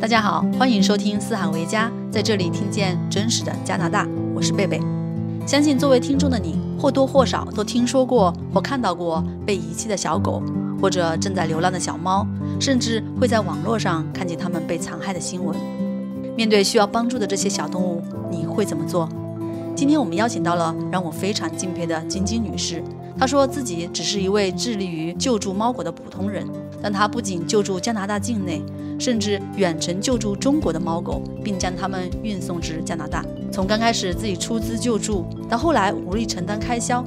大家好，欢迎收听《四海为家》，在这里听见真实的加拿大。我是贝贝。相信作为听众的你，或多或少都听说过或看到过被遗弃的小狗，或者正在流浪的小猫，甚至会在网络上看见它们被残害的新闻。面对需要帮助的这些小动物，你会怎么做？今天我们邀请到了让我非常敬佩的金金女士。她说自己只是一位致力于救助猫狗的普通人。但他不仅救助加拿大境内，甚至远程救助中国的猫狗，并将它们运送至加拿大。从刚开始自己出资救助，到后来无力承担开销，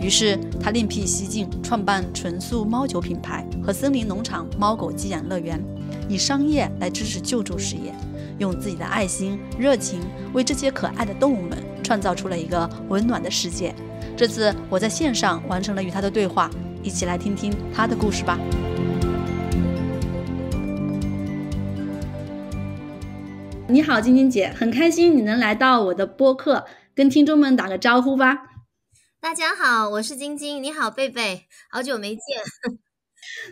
于是他另辟蹊径，创办纯素猫酒品牌和森林农场猫狗寄养乐园，以商业来支持救助事业，用自己的爱心、热情为这些可爱的动物们创造出了一个温暖的世界。这次我在线上完成了与他的对话，一起来听听他的故事吧。你好，晶晶姐，很开心你能来到我的播客，跟听众们打个招呼吧。大家好，我是晶晶。你好，贝贝，好久没见。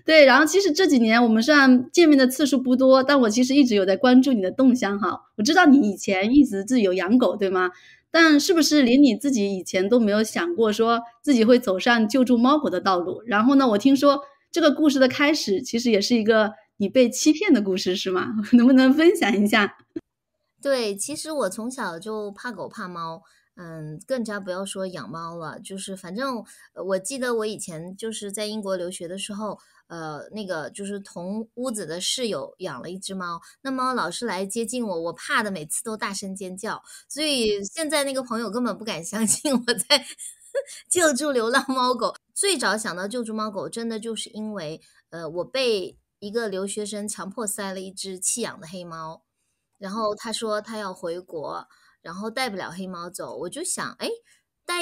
对，然后其实这几年我们虽然见面的次数不多，但我其实一直有在关注你的动向哈。我知道你以前一直自己有养狗，对吗？但是不是连你自己以前都没有想过说自己会走上救助猫狗的道路？然后呢，我听说这个故事的开始其实也是一个你被欺骗的故事，是吗？能不能分享一下？对，其实我从小就怕狗怕猫，嗯，更加不要说养猫了。就是反正我记得我以前就是在英国留学的时候，呃，那个就是同屋子的室友养了一只猫，那猫老是来接近我，我怕的每次都大声尖叫。所以现在那个朋友根本不敢相信我在 救助流浪猫狗。最早想到救助猫狗，真的就是因为呃，我被一个留学生强迫塞了一只弃养的黑猫。然后他说他要回国，然后带不了黑猫走，我就想，哎，带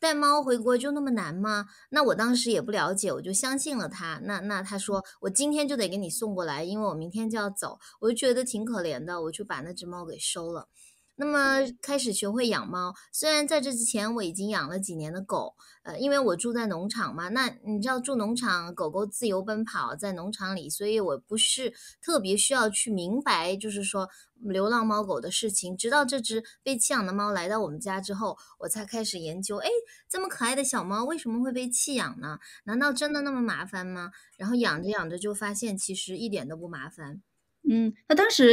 带猫回国就那么难吗？那我当时也不了解，我就相信了他。那那他说我今天就得给你送过来，因为我明天就要走，我就觉得挺可怜的，我就把那只猫给收了。那么开始学会养猫，虽然在这之前我已经养了几年的狗，呃，因为我住在农场嘛，那你知道住农场狗狗自由奔跑在农场里，所以我不是特别需要去明白，就是说流浪猫狗的事情。直到这只被弃养的猫来到我们家之后，我才开始研究，哎，这么可爱的小猫为什么会被弃养呢？难道真的那么麻烦吗？然后养着养着就发现其实一点都不麻烦。嗯，那当时。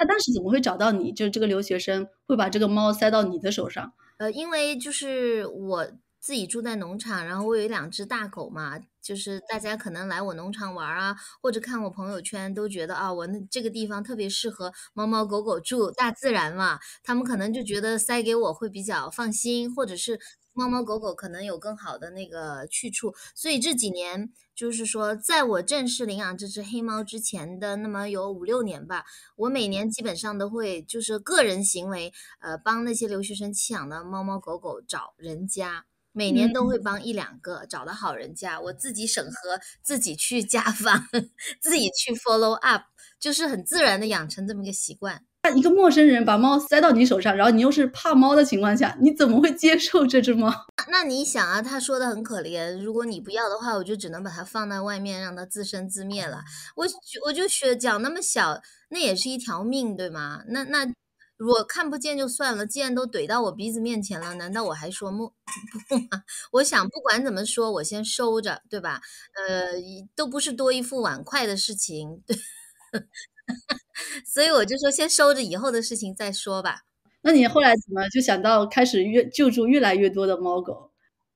他当时怎么会找到你？就是这个留学生会把这个猫塞到你的手上？呃，因为就是我自己住在农场，然后我有两只大狗嘛，就是大家可能来我农场玩啊，或者看我朋友圈都觉得啊，我那这个地方特别适合猫猫狗狗住，大自然嘛，他们可能就觉得塞给我会比较放心，或者是。猫猫狗狗可能有更好的那个去处，所以这几年就是说，在我正式领养这只黑猫之前的那么有五六年吧，我每年基本上都会就是个人行为，呃，帮那些留学生弃养的猫猫狗狗找人家，每年都会帮一两个找到好人家，我自己审核，自己去家访，自己去 follow up，就是很自然的养成这么一个习惯。那一个陌生人把猫塞到你手上，然后你又是怕猫的情况下，你怎么会接受这只猫？那你想啊，他说的很可怜，如果你不要的话，我就只能把它放在外面，让它自生自灭了。我我就血脚那么小，那也是一条命，对吗？那那我看不见就算了，既然都怼到我鼻子面前了，难道我还说不 不吗？我想不管怎么说，我先收着，对吧？呃，都不是多一副碗筷的事情，对。所以我就说，先收着，以后的事情再说吧。那你后来怎么就想到开始越救助越来越多的猫狗？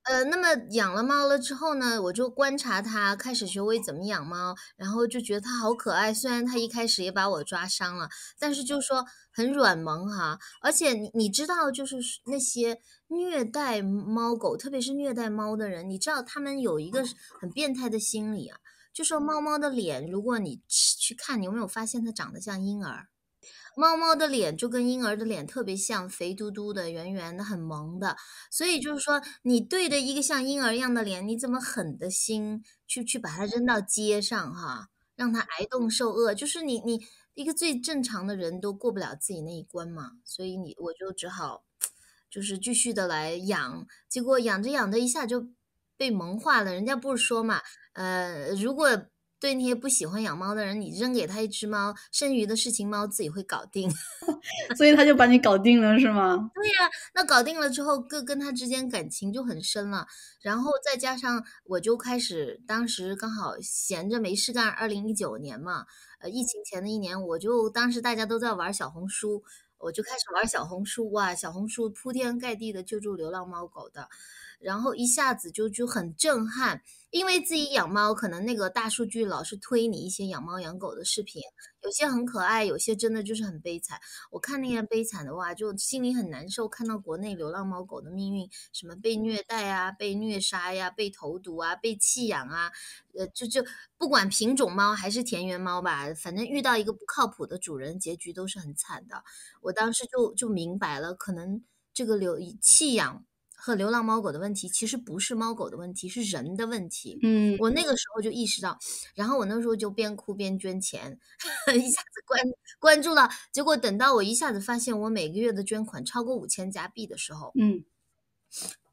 呃，那么养了猫了之后呢，我就观察它，开始学会怎么养猫，然后就觉得它好可爱。虽然它一开始也把我抓伤了，但是就说很软萌哈。而且你你知道，就是那些虐待猫狗，特别是虐待猫的人，你知道他们有一个很变态的心理啊，就说猫猫的脸，如果你吃。去看你有没有发现它长得像婴儿，猫猫的脸就跟婴儿的脸特别像，肥嘟嘟的、圆圆的、很萌的。所以就是说，你对着一个像婴儿一样的脸，你怎么狠的心去去把它扔到街上哈，让它挨冻受饿？就是你你一个最正常的人都过不了自己那一关嘛，所以你我就只好就是继续的来养。结果养着养着一下就被萌化了。人家不是说嘛，呃，如果。对那些不喜欢养猫的人，你扔给他一只猫，剩余的事情猫自己会搞定，所以他就把你搞定了，是吗？对呀，那搞定了之后，跟跟他之间感情就很深了。然后再加上，我就开始，当时刚好闲着没事干，二零一九年嘛，呃，疫情前的一年，我就当时大家都在玩小红书，我就开始玩小红书，哇，小红书铺天盖地的救助流浪猫狗的。然后一下子就就很震撼，因为自己养猫，可能那个大数据老是推你一些养猫养狗的视频，有些很可爱，有些真的就是很悲惨。我看那些悲惨的哇，就心里很难受。看到国内流浪猫狗的命运，什么被虐待啊、被虐杀呀、被投毒啊、被弃养啊，呃，就就不管品种猫还是田园猫吧，反正遇到一个不靠谱的主人，结局都是很惨的。我当时就就明白了，可能这个流弃养。和流浪猫狗的问题其实不是猫狗的问题，是人的问题。嗯，我那个时候就意识到，然后我那时候就边哭边捐钱，一下子关关注了。结果等到我一下子发现我每个月的捐款超过五千加币的时候，嗯。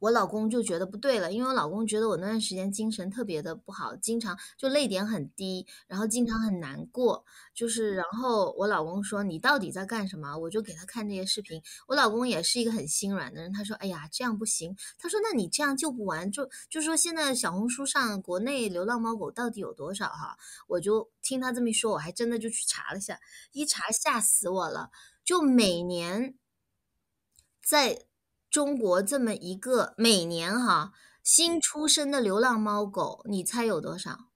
我老公就觉得不对了，因为我老公觉得我那段时间精神特别的不好，经常就泪点很低，然后经常很难过。就是，然后我老公说：“你到底在干什么？”我就给他看这些视频。我老公也是一个很心软的人，他说：“哎呀，这样不行。”他说：“那你这样救不完，就就说现在小红书上国内流浪猫狗到底有多少？”哈，我就听他这么一说，我还真的就去查了下，一查吓死我了，就每年在。中国这么一个每年哈新出生的流浪猫狗，你猜有多少？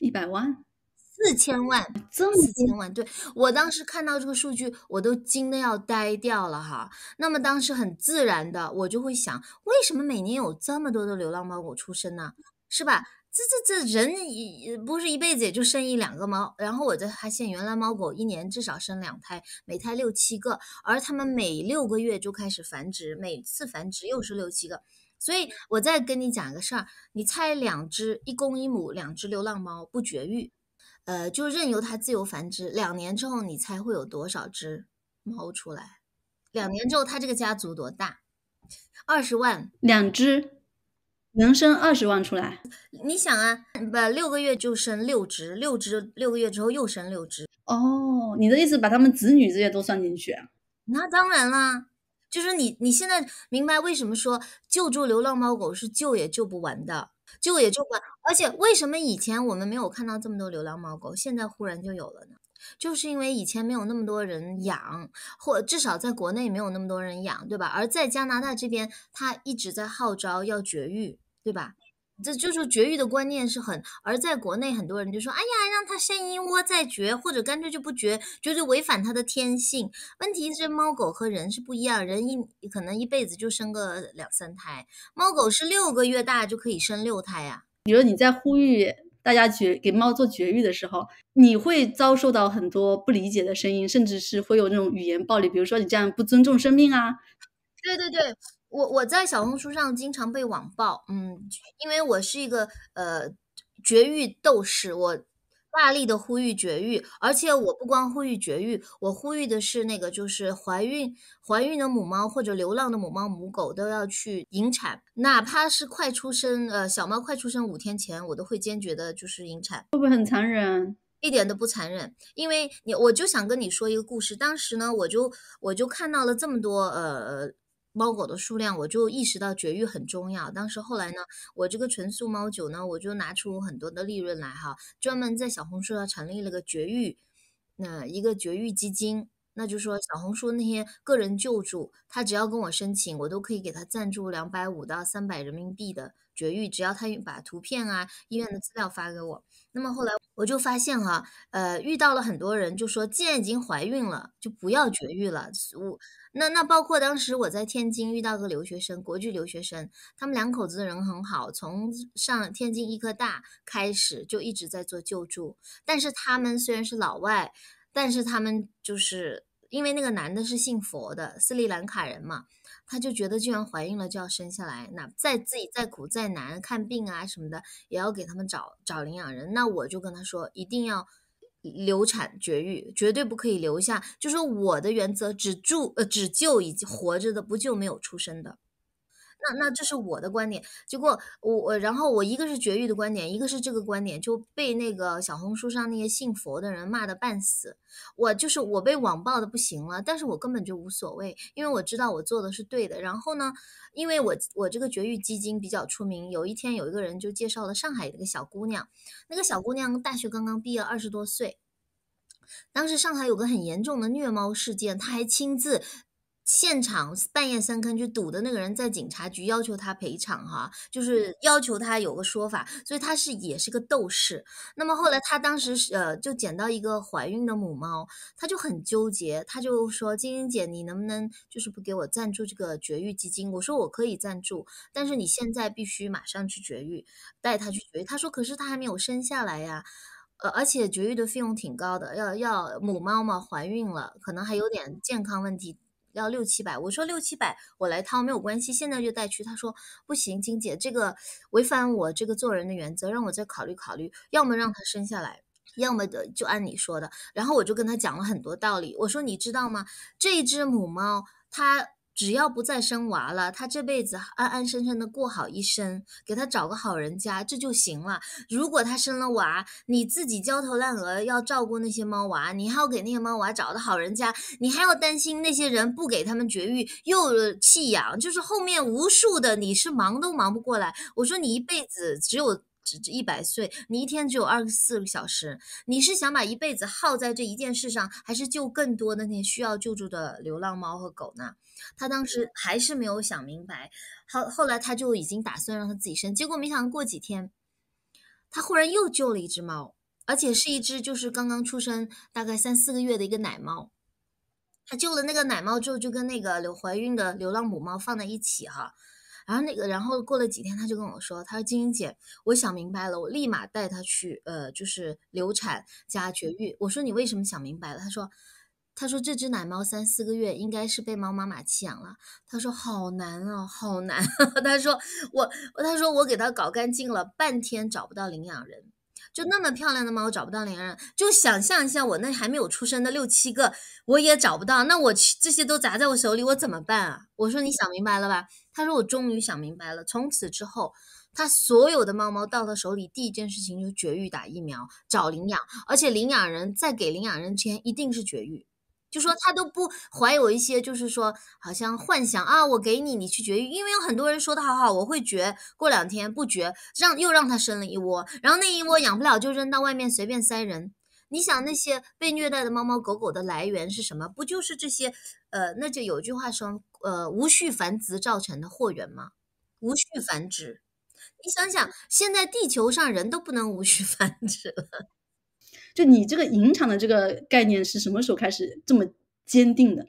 一百万？四千万？这么四千万？对我当时看到这个数据，我都惊得要呆掉了哈。那么当时很自然的，我就会想，为什么每年有这么多的流浪猫狗出生呢？是吧？这这这人一不是一辈子也就生一两个猫，然后我才发现原来猫狗一年至少生两胎，每胎六七个，而它们每六个月就开始繁殖，每次繁殖又是六七个。所以我再跟你讲个事儿，你猜两只一公一母两只流浪猫不绝育，呃，就任由它自由繁殖，两年之后你猜会有多少只猫出来？两年之后它这个家族多大？二十万？两只。能生二十万出来？你想啊，把六个月就生六只，六只六个月之后又生六只。哦，你的意思把他们子女这些都算进去？那当然啦，就是你你现在明白为什么说救助流浪猫狗是救也救不完的，救也救不完。而且为什么以前我们没有看到这么多流浪猫狗，现在忽然就有了呢？就是因为以前没有那么多人养，或至少在国内没有那么多人养，对吧？而在加拿大这边，他一直在号召要绝育。对吧？这就是绝育的观念是很而在国内很多人就说：“哎呀，让它生一窝再绝，或者干脆就不绝，就是违反它的天性。”问题是猫狗和人是不一样，人一可能一辈子就生个两三胎，猫狗是六个月大就可以生六胎呀。比如你在呼吁大家绝给猫做绝育的时候，你会遭受到很多不理解的声音，甚至是会有那种语言暴力，比如说你这样不尊重生命啊。对对对。我我在小红书上经常被网暴，嗯，因为我是一个呃绝育斗士，我大力的呼吁绝育，而且我不光呼吁绝育，我呼吁的是那个就是怀孕怀孕的母猫或者流浪的母猫母狗都要去引产，哪怕是快出生，呃，小猫快出生五天前，我都会坚决的就是引产，会不会很残忍？一点都不残忍，因为你我就想跟你说一个故事，当时呢，我就我就看到了这么多呃。猫狗的数量，我就意识到绝育很重要。当时后来呢，我这个纯素猫九呢，我就拿出很多的利润来哈，专门在小红书上成立了个绝育，那一个绝育基金。那就说小红书那些个人救助，他只要跟我申请，我都可以给他赞助两百五到三百人民币的。绝育，只要他把图片啊、医院的资料发给我。那么后来我就发现哈，呃，遇到了很多人就说，既然已经怀孕了，就不要绝育了。我那那包括当时我在天津遇到个留学生，国际留学生，他们两口子人很好，从上天津医科大开始就一直在做救助。但是他们虽然是老外，但是他们就是因为那个男的是信佛的斯里兰卡人嘛。她就觉得，既然怀孕了就要生下来，那再自己再苦再难，看病啊什么的，也要给他们找找领养人。那我就跟她说，一定要流产绝育，绝对不可以留下。就是我的原则，只住呃只救已经活着的，不救没有出生的。那那这是我的观点，结果我我然后我一个是绝育的观点，一个是这个观点就被那个小红书上那些信佛的人骂的半死，我就是我被网暴的不行了，但是我根本就无所谓，因为我知道我做的是对的。然后呢，因为我我这个绝育基金比较出名，有一天有一个人就介绍了上海一个小姑娘，那个小姑娘大学刚刚毕业，二十多岁，当时上海有个很严重的虐猫事件，她还亲自。现场半夜三更去堵的那个人在警察局要求他赔偿哈，就是要求他有个说法，所以他是也是个斗士。那么后来他当时呃就捡到一个怀孕的母猫，他就很纠结，他就说：“晶晶姐，你能不能就是不给我赞助这个绝育基金？”我说：“我可以赞助，但是你现在必须马上去绝育，带它去绝育。”他说：“可是它还没有生下来呀，呃，而且绝育的费用挺高的，要要母猫嘛，怀孕了可能还有点健康问题。”要六七百，我说六七百我来掏没有关系，现在就带去。他说不行，金姐这个违反我这个做人的原则，让我再考虑考虑，要么让它生下来，要么的就按你说的。然后我就跟他讲了很多道理，我说你知道吗？这只母猫它。只要不再生娃了，他这辈子安安生生的过好一生，给他找个好人家，这就行了。如果他生了娃，你自己焦头烂额要照顾那些猫娃，你还要给那些猫娃找个好人家，你还要担心那些人不给他们绝育又弃养，就是后面无数的，你是忙都忙不过来。我说你一辈子只有。只一百岁，你一天只有二十四个小时，你是想把一辈子耗在这一件事上，还是救更多的那些需要救助的流浪猫和狗呢？他当时还是没有想明白，后后来他就已经打算让他自己生，结果没想到过几天，他忽然又救了一只猫，而且是一只就是刚刚出生大概三四个月的一个奶猫，他救了那个奶猫之后，就跟那个流怀孕的流浪母猫放在一起哈。然后那个，然后过了几天，他就跟我说：“他说，晶晶姐，我想明白了，我立马带他去，呃，就是流产加绝育。”我说：“你为什么想明白了？”他说：“他说这只奶猫三四个月，应该是被猫妈妈弃养了。”他说：“好难啊，好难。”他说：“我，他说我给它搞干净了，半天找不到领养人。”就那么漂亮的猫找不到领养人，就想象一下我那还没有出生的六七个，我也找不到。那我去这些都砸在我手里，我怎么办啊？我说你想明白了吧？他说我终于想明白了。从此之后，他所有的猫猫到他手里，第一件事情就绝育、打疫苗、找领养，而且领养人再给领养人前一定是绝育。就说他都不怀有一些，就是说好像幻想啊，我给你，你去绝育，因为有很多人说的好好，我会绝，过两天不绝，让又让它生了一窝，然后那一窝养不了就扔到外面随便塞人。你想那些被虐待的猫猫狗狗的来源是什么？不就是这些？呃，那就有句话说，呃，无序繁殖造成的祸源吗？无序繁殖，你想想，现在地球上人都不能无序 繁殖了。就你这个引产的这个概念是什么时候开始这么坚定的？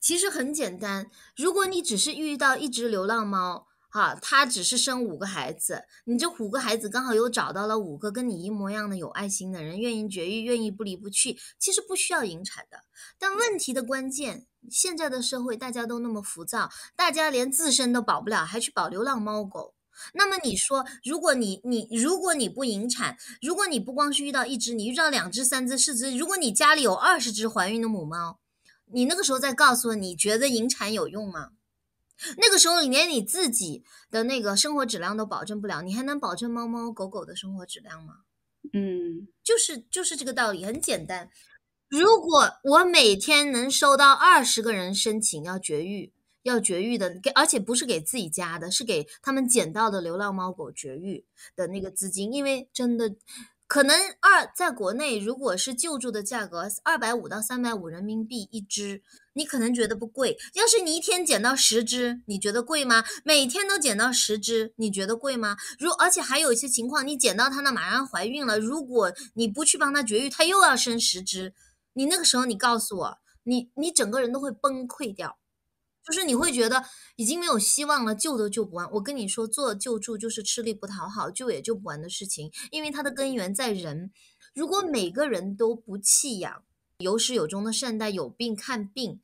其实很简单，如果你只是遇到一只流浪猫，哈，它只是生五个孩子，你这五个孩子刚好又找到了五个跟你一模一样的有爱心的人，愿意绝育，愿意不离不弃，其实不需要引产的。但问题的关键，现在的社会大家都那么浮躁，大家连自身都保不了，还去保流浪猫狗。那么你说，如果你你如果你不引产，如果你不光是遇到一只，你遇到两只、三只、四只，如果你家里有二十只怀孕的母猫，你那个时候再告诉我，你觉得引产有用吗？那个时候你连你自己的那个生活质量都保证不了，你还能保证猫猫狗狗的生活质量吗？嗯，就是就是这个道理，很简单。如果我每天能收到二十个人申请要绝育。要绝育的给，而且不是给自己家的，是给他们捡到的流浪猫狗绝育的那个资金，因为真的，可能二在国内，如果是救助的价格，二百五到三百五人民币一只，你可能觉得不贵。要是你一天捡到十只，你觉得贵吗？每天都捡到十只，你觉得贵吗？如而且还有一些情况，你捡到它那马上怀孕了，如果你不去帮它绝育，它又要生十只，你那个时候你告诉我，你你整个人都会崩溃掉。就是你会觉得已经没有希望了，救都救不完。我跟你说，做救助就是吃力不讨好，救也救不完的事情，因为它的根源在人。如果每个人都不弃养，有始有终的善待，有病看病，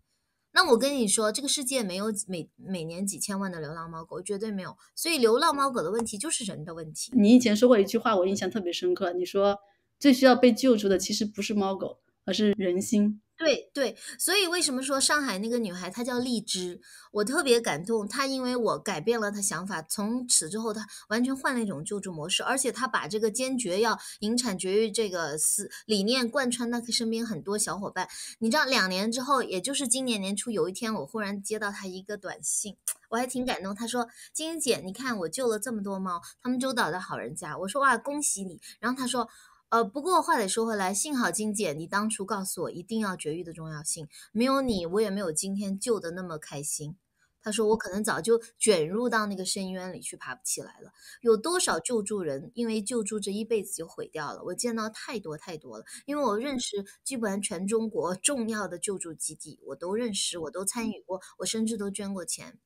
那我跟你说，这个世界没有每每年几千万的流浪猫狗，绝对没有。所以，流浪猫狗的问题就是人的问题。你以前说过一句话，我印象特别深刻。你说，最需要被救助的其实不是猫狗，而是人心。对对，所以为什么说上海那个女孩她叫荔枝，我特别感动。她因为我改变了她想法，从此之后她完全换了一种救助模式，而且她把这个坚决要引产绝育这个思理念贯穿到身边很多小伙伴。你知道，两年之后，也就是今年年初，有一天我忽然接到她一个短信，我还挺感动。她说：“晶晶姐，你看我救了这么多猫，他们周导的好人家。”我说：“哇，恭喜你。”然后她说。呃，不过话得说回来，幸好金姐你当初告诉我一定要绝育的重要性，没有你，我也没有今天救的那么开心。她说我可能早就卷入到那个深渊里去，爬不起来了。有多少救助人因为救助这一辈子就毁掉了？我见到太多太多了。因为我认识基本上全中国重要的救助基地，我都认识，我都参与过，我甚至都捐过钱。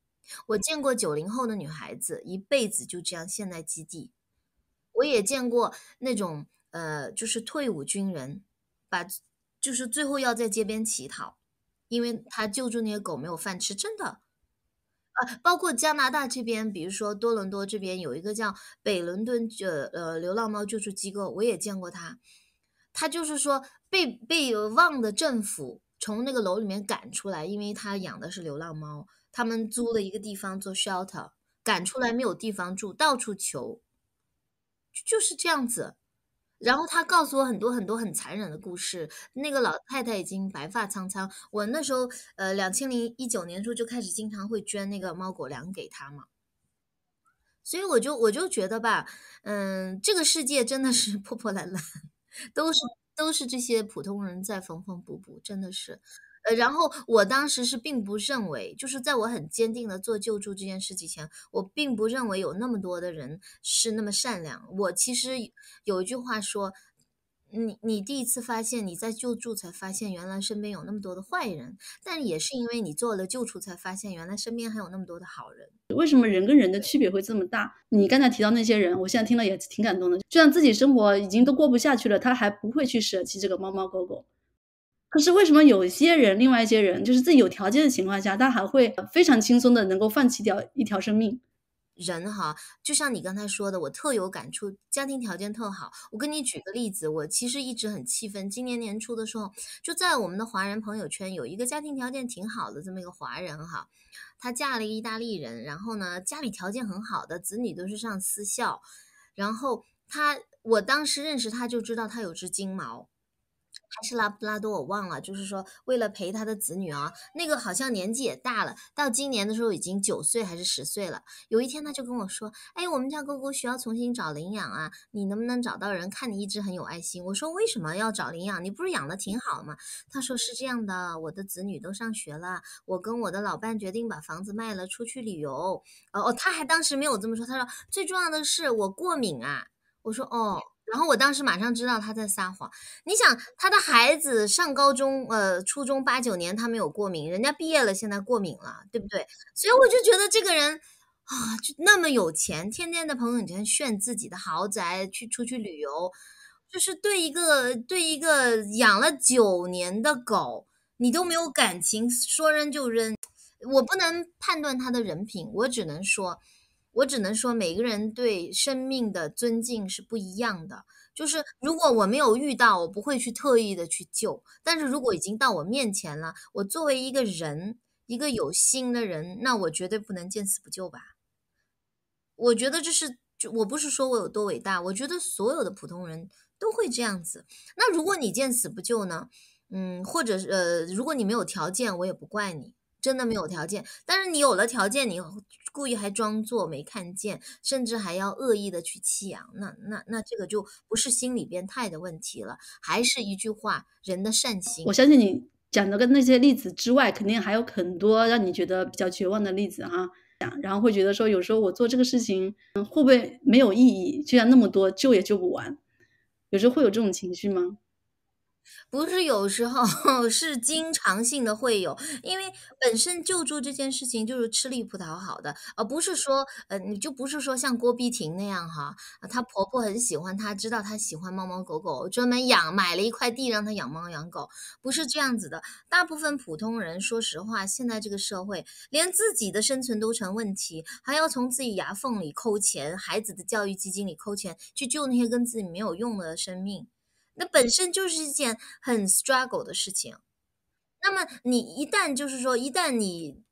我见过九零后的女孩子一辈子就这样陷在基地，我也见过那种。呃，就是退伍军人，把，就是最后要在街边乞讨，因为他救助那些狗没有饭吃，真的，呃，包括加拿大这边，比如说多伦多这边有一个叫北伦敦，呃呃流浪猫救助机构，我也见过他，他就是说被被旺的政府从那个楼里面赶出来，因为他养的是流浪猫，他们租了一个地方做 shelter，赶出来没有地方住，到处求，就是这样子。然后他告诉我很多很多很残忍的故事，那个老太太已经白发苍苍。我那时候，呃，两千零一九年初就开始经常会捐那个猫狗粮给他嘛，所以我就我就觉得吧，嗯，这个世界真的是 破破烂烂，都是都是这些普通人在缝缝补补，真的是。呃，然后我当时是并不认为，就是在我很坚定的做救助这件事情前，我并不认为有那么多的人是那么善良。我其实有一句话说，你你第一次发现你在救助，才发现原来身边有那么多的坏人，但也是因为你做了救助，才发现原来身边还有那么多的好人。为什么人跟人的区别会这么大？你刚才提到那些人，我现在听了也挺感动的。就像自己生活已经都过不下去了，他还不会去舍弃这个猫猫狗狗。可是为什么有些人，另外一些人，就是自己有条件的情况下，他还会非常轻松的能够放弃掉一条生命？人哈，就像你刚才说的，我特有感触，家庭条件特好。我跟你举个例子，我其实一直很气愤。今年年初的时候，就在我们的华人朋友圈，有一个家庭条件挺好的这么一个华人哈，他嫁了一个意大利人，然后呢，家里条件很好的，子女都是上私校，然后他，我当时认识他就知道他有只金毛。还是拉布拉多，我忘了。就是说，为了陪他的子女啊，那个好像年纪也大了，到今年的时候已经九岁还是十岁了。有一天他就跟我说：“哎，我们家狗狗需要重新找领养啊，你能不能找到人？看你一直很有爱心。”我说：“为什么要找领养？你不是养的挺好吗？”他说：“是这样的，我的子女都上学了，我跟我的老伴决定把房子卖了，出去旅游。”哦哦，他还当时没有这么说，他说：“最重要的是我过敏啊。”我说：“哦。”然后我当时马上知道他在撒谎。你想，他的孩子上高中，呃，初中八九年他没有过敏，人家毕业了现在过敏了，对不对？所以我就觉得这个人啊，就那么有钱，天天在朋友圈炫自己的豪宅，去出去旅游，就是对一个对一个养了九年的狗，你都没有感情，说扔就扔。我不能判断他的人品，我只能说。我只能说，每个人对生命的尊敬是不一样的。就是如果我没有遇到，我不会去特意的去救；但是如果已经到我面前了，我作为一个人，一个有心的人，那我绝对不能见死不救吧。我觉得这是，我不是说我有多伟大，我觉得所有的普通人都会这样子。那如果你见死不救呢？嗯，或者呃，如果你没有条件，我也不怪你。真的没有条件，但是你有了条件，你故意还装作没看见，甚至还要恶意的去欺养，那那那这个就不是心理变态的问题了，还是一句话，人的善心。我相信你讲的跟那些例子之外，肯定还有很多让你觉得比较绝望的例子哈。然后会觉得说，有时候我做这个事情会不会没有意义？居然那么多救也救不完，有时候会有这种情绪吗？不是有时候，是经常性的会有，因为本身救助这件事情就是吃力不讨好的，而不是说，呃，你就不是说像郭碧婷那样哈，她婆婆很喜欢她，知道她喜欢猫猫狗狗，专门养，买了一块地让她养猫养狗，不是这样子的。大部分普通人，说实话，现在这个社会连自己的生存都成问题，还要从自己牙缝里抠钱，孩子的教育基金里抠钱去救那些跟自己没有用的生命。那本身就是一件很 struggle 的事情。那么你一旦就是说，一旦你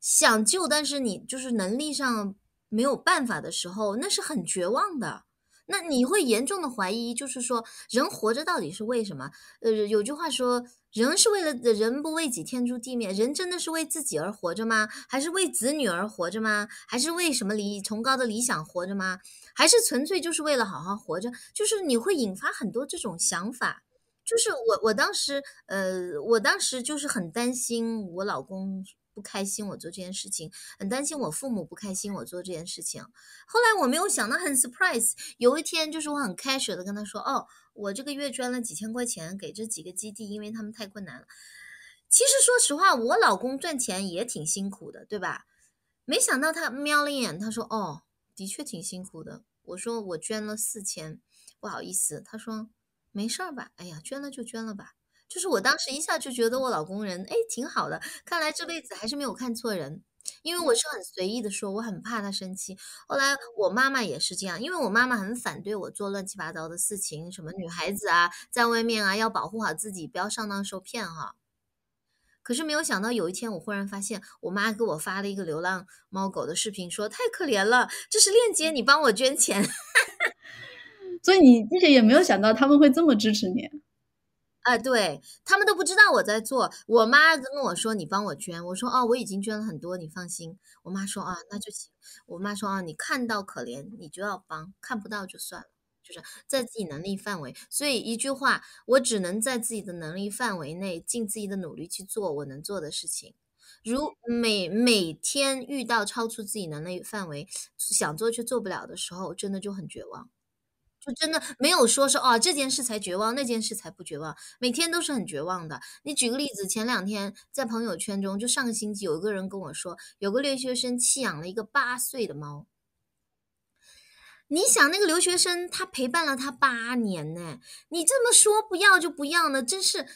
想救，但是你就是能力上没有办法的时候，那是很绝望的。那你会严重的怀疑，就是说人活着到底是为什么？呃，有句话说，人是为了“人不为己，天诛地灭”。人真的是为自己而活着吗？还是为子女而活着吗？还是为什么理崇高的理想活着吗？还是纯粹就是为了好好活着？就是你会引发很多这种想法。就是我我当时呃，我当时就是很担心我老公。不开心，我做这件事情很担心我父母不开心我做这件事情。后来我没有想到，很 surprise，有一天就是我很开 l 的跟他说：“哦，我这个月捐了几千块钱给这几个基地，因为他们太困难了。”其实说实话，我老公赚钱也挺辛苦的，对吧？没想到他瞄了一眼，他说：“哦，的确挺辛苦的。”我说：“我捐了四千，不好意思。”他说：“没事儿吧？哎呀，捐了就捐了吧。”就是我当时一下就觉得我老公人哎挺好的，看来这辈子还是没有看错人。因为我是很随意的说，我很怕他生气。后来我妈妈也是这样，因为我妈妈很反对我做乱七八糟的事情，什么女孩子啊，在外面啊要保护好自己，不要上当受骗哈。可是没有想到有一天，我忽然发现我妈给我发了一个流浪猫狗的视频，说太可怜了，这是链接，你帮我捐钱。所以你而且也没有想到他们会这么支持你。啊，对他们都不知道我在做。我妈跟我说：“你帮我捐。”我说：“哦，我已经捐了很多，你放心。”我妈说：“啊，那就行。”我妈说：“啊，你看到可怜，你就要帮；看不到就算了，就是在自己能力范围。”所以一句话，我只能在自己的能力范围内尽自己的努力去做我能做的事情。如每每天遇到超出自己能力范围想做却做不了的时候，真的就很绝望。就真的没有说是哦这件事才绝望，那件事才不绝望，每天都是很绝望的。你举个例子，前两天在朋友圈中，就上个星期有一个人跟我说，有个留学生弃养了一个八岁的猫。你想，那个留学生他陪伴了他八年呢，你这么说不要就不要呢，真是，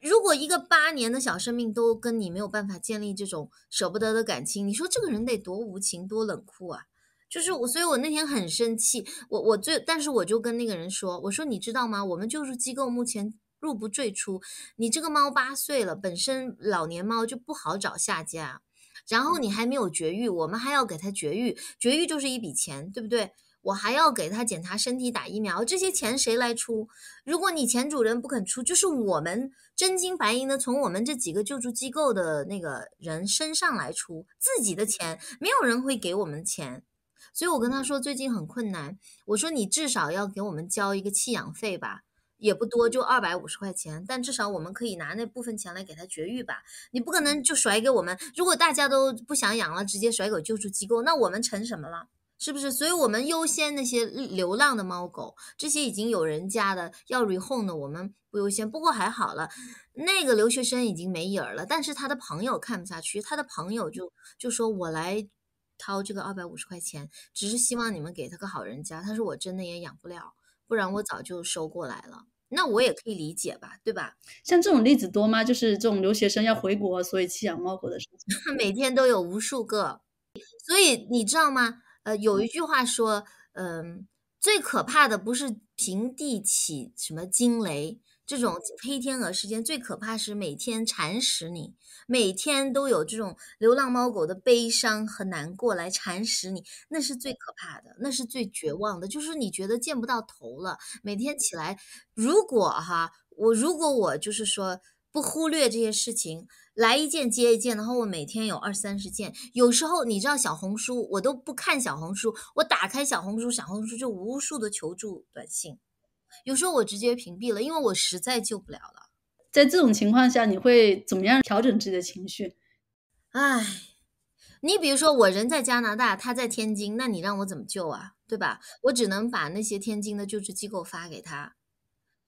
如果一个八年的小生命都跟你没有办法建立这种舍不得的感情，你说这个人得多无情多冷酷啊！就是我，所以我那天很生气。我我最，但是我就跟那个人说：“我说你知道吗？我们救助机构目前入不赘出。你这个猫八岁了，本身老年猫就不好找下家，然后你还没有绝育，我们还要给它绝育，绝育就是一笔钱，对不对？我还要给它检查身体、打疫苗，这些钱谁来出？如果你前主人不肯出，就是我们真金白银的从我们这几个救助机构的那个人身上来出自己的钱，没有人会给我们钱。”所以我跟他说最近很困难，我说你至少要给我们交一个弃养费吧，也不多，就二百五十块钱，但至少我们可以拿那部分钱来给他绝育吧。你不可能就甩给我们，如果大家都不想养了，直接甩给救助机构，那我们成什么了？是不是？所以我们优先那些流浪的猫狗，这些已经有人家的要 rehome 的，我们不优先。不过还好了，那个留学生已经没影儿了，但是他的朋友看不下去，他的朋友就就说我来。掏这个二百五十块钱，只是希望你们给他个好人家。他说：“我真的也养不了，不然我早就收过来了。”那我也可以理解吧，对吧？像这种例子多吗？就是这种留学生要回国，所以弃养猫狗的事情，每天都有无数个。所以你知道吗？呃，有一句话说，嗯，最可怕的不是平地起什么惊雷。这种黑天鹅事件最可怕是每天蚕食你，每天都有这种流浪猫狗的悲伤和难过来蚕食你，那是最可怕的，那是最绝望的，就是你觉得见不到头了。每天起来，如果哈，我如果我就是说不忽略这些事情，来一件接一件，然后我每天有二三十件。有时候你知道小红书，我都不看小红书，我打开小红书，小红书就无数的求助短信。有时候我直接屏蔽了，因为我实在救不了了。在这种情况下，你会怎么样调整自己的情绪？哎，你比如说我人在加拿大，他在天津，那你让我怎么救啊？对吧？我只能把那些天津的救治机构发给他，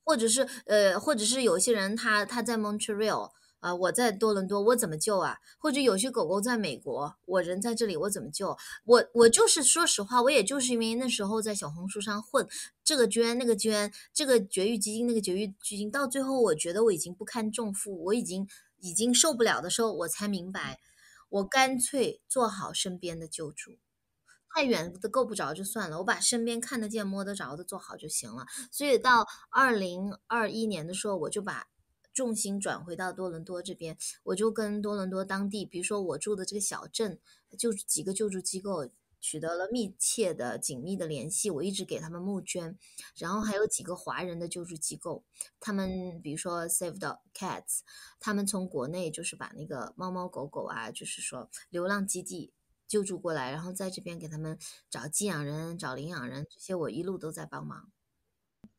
或者是呃，或者是有些人他他在 Montreal。啊！我在多伦多，我怎么救啊？或者有些狗狗在美国，我人在这里，我怎么救？我我就是说实话，我也就是因为那时候在小红书上混，这个捐那个捐，这个绝育基金那个绝育基金，到最后我觉得我已经不堪重负，我已经已经受不了的时候，我才明白，我干脆做好身边的救助，太远的够不着就算了，我把身边看得见摸得着的做好就行了。所以到二零二一年的时候，我就把。重心转回到多伦多这边，我就跟多伦多当地，比如说我住的这个小镇，就几个救助机构取得了密切的、紧密的联系。我一直给他们募捐，然后还有几个华人的救助机构，他们比如说 Save the Cats，他们从国内就是把那个猫猫狗狗啊，就是说流浪基地救助过来，然后在这边给他们找寄养人、找领养人，这些我一路都在帮忙。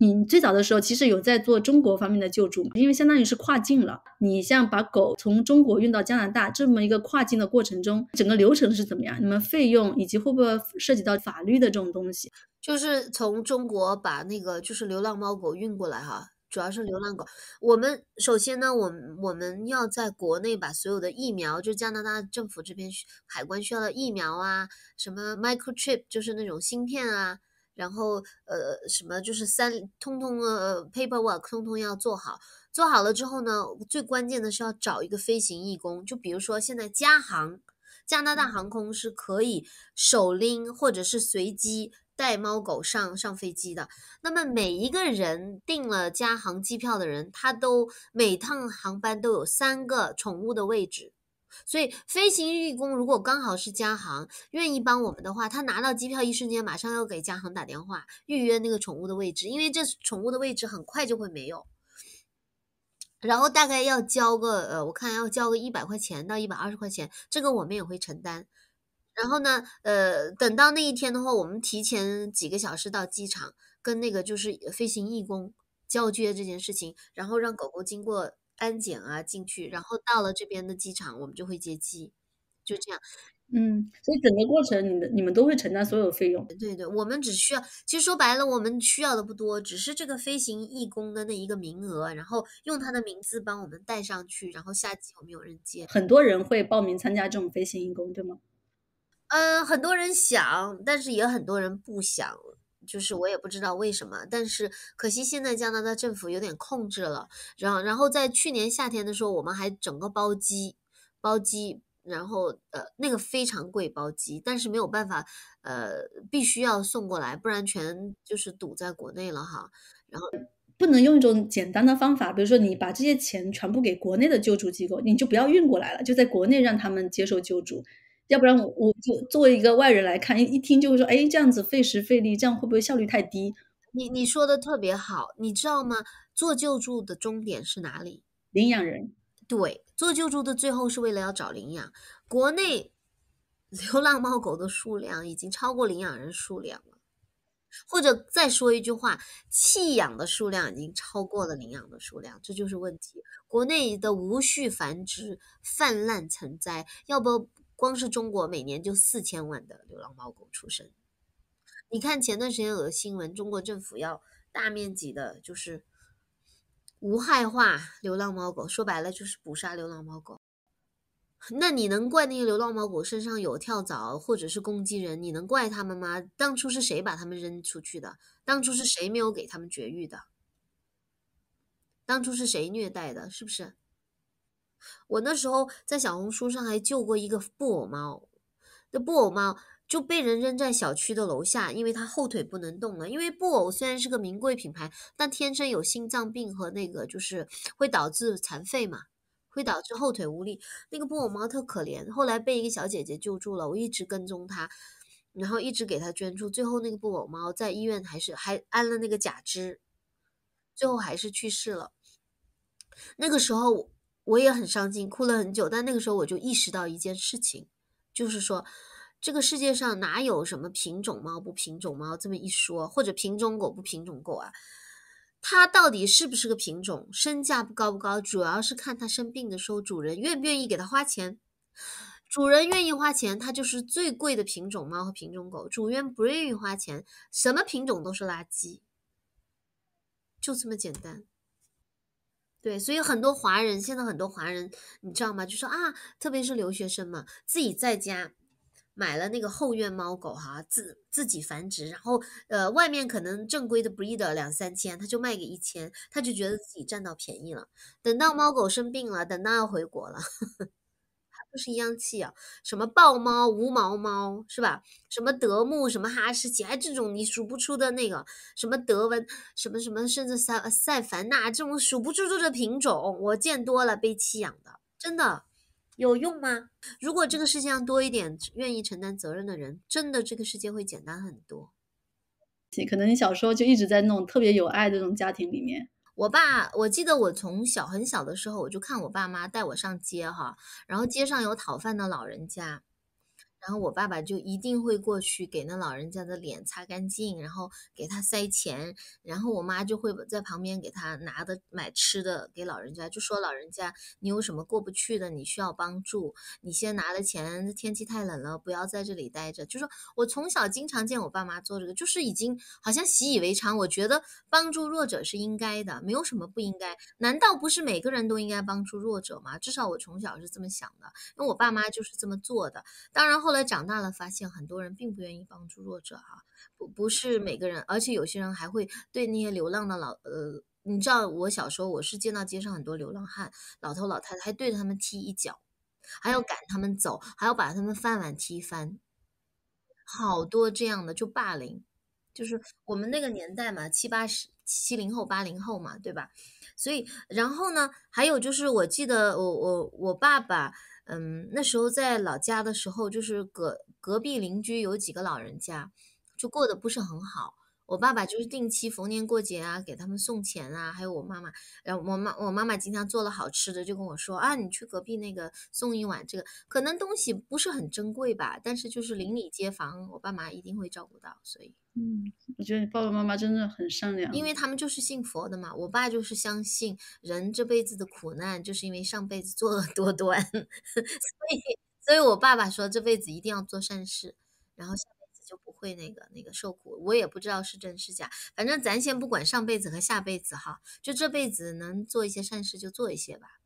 你最早的时候其实有在做中国方面的救助，因为相当于是跨境了。你像把狗从中国运到加拿大这么一个跨境的过程中，整个流程是怎么样？你们费用以及会不会涉及到法律的这种东西？就是从中国把那个就是流浪猫狗运过来哈，主要是流浪狗。我们首先呢，我们我们要在国内把所有的疫苗，就加拿大政府这边海关需要的疫苗啊，什么 microchip 就是那种芯片啊。然后呃什么就是三通通呃 paperwork 通通要做好，做好了之后呢，最关键的是要找一个飞行义工。就比如说现在加航，加拿大航空是可以手拎或者是随机带猫狗上上飞机的。那么每一个人订了加航机票的人，他都每趟航班都有三个宠物的位置。所以，飞行义工如果刚好是家航愿意帮我们的话，他拿到机票一瞬间，马上要给家航打电话预约那个宠物的位置，因为这宠物的位置很快就会没有。然后大概要交个呃，我看要交个一百块钱到一百二十块钱，这个我们也会承担。然后呢，呃，等到那一天的话，我们提前几个小时到机场，跟那个就是飞行义工交接这件事情，然后让狗狗经过。安检啊，进去，然后到了这边的机场，我们就会接机，就这样。嗯，所以整个过程，你的你们都会承担所有费用。对对，我们只需要，其实说白了，我们需要的不多，只是这个飞行义工的那一个名额，然后用他的名字帮我们带上去，然后下机有没有人接？很多人会报名参加这种飞行义工，对吗？嗯，很多人想，但是也很多人不想。就是我也不知道为什么，但是可惜现在加拿大政府有点控制了。然后，然后在去年夏天的时候，我们还整个包机，包机，然后呃，那个非常贵包机，但是没有办法，呃，必须要送过来，不然全就是堵在国内了哈。然后，不能用一种简单的方法，比如说你把这些钱全部给国内的救助机构，你就不要运过来了，就在国内让他们接受救助。要不然我我就作为一个外人来看，一听就会说，哎，这样子费时费力，这样会不会效率太低？你你说的特别好，你知道吗？做救助的终点是哪里？领养人。对，做救助的最后是为了要找领养。国内流浪猫狗的数量已经超过领养人数量了，或者再说一句话，弃养的数量已经超过了领养的数量，这就是问题。国内的无序繁殖泛滥成灾，要不？光是中国每年就四千万的流浪猫狗出生。你看前段时间有个新闻，中国政府要大面积的，就是无害化流浪猫狗，说白了就是捕杀流浪猫狗。那你能怪那些流浪猫狗身上有跳蚤或者是攻击人？你能怪他们吗？当初是谁把他们扔出去的？当初是谁没有给他们绝育的？当初是谁虐待的？是不是？我那时候在小红书上还救过一个布偶猫，那布偶猫就被人扔在小区的楼下，因为它后腿不能动了。因为布偶虽然是个名贵品牌，但天生有心脏病和那个就是会导致残废嘛，会导致后腿无力。那个布偶猫特可怜，后来被一个小姐姐救助了，我一直跟踪它，然后一直给它捐助。最后那个布偶猫在医院还是还安了那个假肢，最后还是去世了。那个时候。我也很伤心，哭了很久。但那个时候我就意识到一件事情，就是说，这个世界上哪有什么品种猫不品种猫这么一说，或者品种狗不品种狗啊？它到底是不是个品种，身价不高不高，主要是看它生病的时候主人愿不愿意给它花钱。主人愿意花钱，它就是最贵的品种猫和品种狗；主人不愿意花钱，什么品种都是垃圾，就这么简单。对，所以很多华人，现在很多华人，你知道吗？就说啊，特别是留学生嘛，自己在家买了那个后院猫狗哈，自自己繁殖，然后呃，外面可能正规的不 e 的两三千，他就卖给一千，他就觉得自己占到便宜了。等到猫狗生病了，等到要回国了。呵呵就是一样弃养，什么豹猫、无毛猫是吧？什么德牧、什么哈士奇，哎，这种你数不出的那个，什么德文、什么什么，甚至塞塞凡纳这种数不出住的品种，我见多了被弃养的，真的有用吗？如果这个世界上多一点愿意承担责任的人，真的这个世界会简单很多。可能你小时候就一直在那种特别有爱的这种家庭里面。我爸，我记得我从小很小的时候，我就看我爸妈带我上街哈，然后街上有讨饭的老人家。然后我爸爸就一定会过去给那老人家的脸擦干净，然后给他塞钱，然后我妈就会在旁边给他拿的买吃的给老人家，就说老人家，你有什么过不去的，你需要帮助，你先拿了钱，天气太冷了，不要在这里待着。就说我从小经常见我爸妈做这个，就是已经好像习以为常。我觉得帮助弱者是应该的，没有什么不应该。难道不是每个人都应该帮助弱者吗？至少我从小是这么想的，因为我爸妈就是这么做的。当然后。后来长大了，发现很多人并不愿意帮助弱者啊，不不是每个人，而且有些人还会对那些流浪的老呃，你知道我小时候我是见到街上很多流浪汉，老头老太太还对着他们踢一脚，还要赶他们走，还要把他们饭碗踢翻，好多这样的就霸凌，就是我们那个年代嘛，七八十七零后八零后嘛，对吧？所以然后呢，还有就是我记得我我我爸爸。嗯，那时候在老家的时候，就是隔隔壁邻居有几个老人家，就过得不是很好。我爸爸就是定期逢年过节啊，给他们送钱啊，还有我妈妈，然后我妈我妈妈经常做了好吃的，就跟我说啊，你去隔壁那个送一碗这个，可能东西不是很珍贵吧，但是就是邻里街坊，我爸妈一定会照顾到，所以嗯，我觉得爸爸妈妈真的很善良，因为他们就是信佛的嘛，我爸就是相信人这辈子的苦难就是因为上辈子作恶多端，所以所以我爸爸说这辈子一定要做善事，然后。就不会那个那个受苦，我也不知道是真是假，反正咱先不管上辈子和下辈子哈，就这辈子能做一些善事就做一些吧，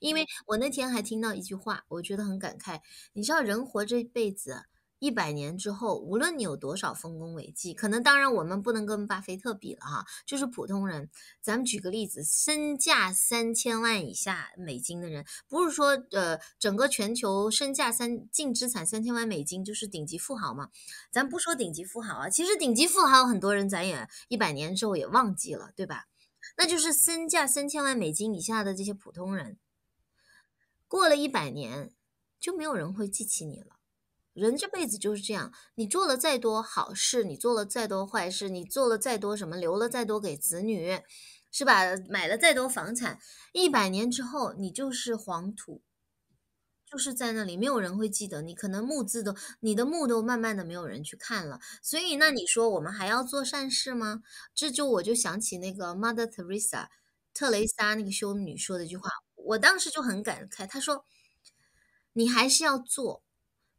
因为我那天还听到一句话，我觉得很感慨，你知道人活这一辈子。一百年之后，无论你有多少丰功伟绩，可能当然我们不能跟巴菲特比了哈，就是普通人。咱们举个例子，身价三千万以下美金的人，不是说呃整个全球身价三净资产三千万美金就是顶级富豪嘛？咱不说顶级富豪啊，其实顶级富豪很多人，咱也一百年之后也忘记了，对吧？那就是身价三千万美金以下的这些普通人，过了一百年就没有人会记起你了。人这辈子就是这样，你做了再多好事，你做了再多坏事，你做了再多什么，留了再多给子女，是吧？买了再多房产，一百年之后，你就是黄土，就是在那里，没有人会记得你。可能墓字都，你的墓都慢慢的没有人去看了。所以，那你说我们还要做善事吗？这就我就想起那个 Mother Teresa，特蕾莎那个修女说的一句话，我当时就很感慨。她说：“你还是要做。”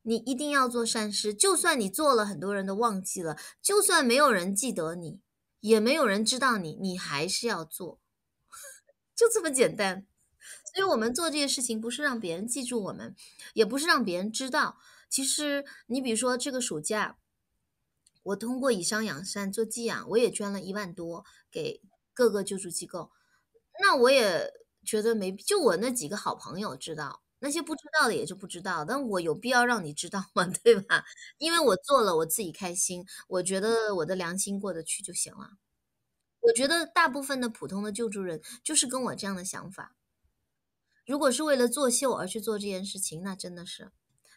你一定要做善事，就算你做了，很多人都忘记了，就算没有人记得你，也没有人知道你，你还是要做，就这么简单。所以我们做这些事情，不是让别人记住我们，也不是让别人知道。其实，你比如说这个暑假，我通过以商养善做寄养，我也捐了一万多给各个救助机构，那我也觉得没，就我那几个好朋友知道。那些不知道的也就不知道，但我有必要让你知道吗？对吧？因为我做了，我自己开心，我觉得我的良心过得去就行了。我觉得大部分的普通的救助人就是跟我这样的想法。如果是为了作秀而去做这件事情，那真的是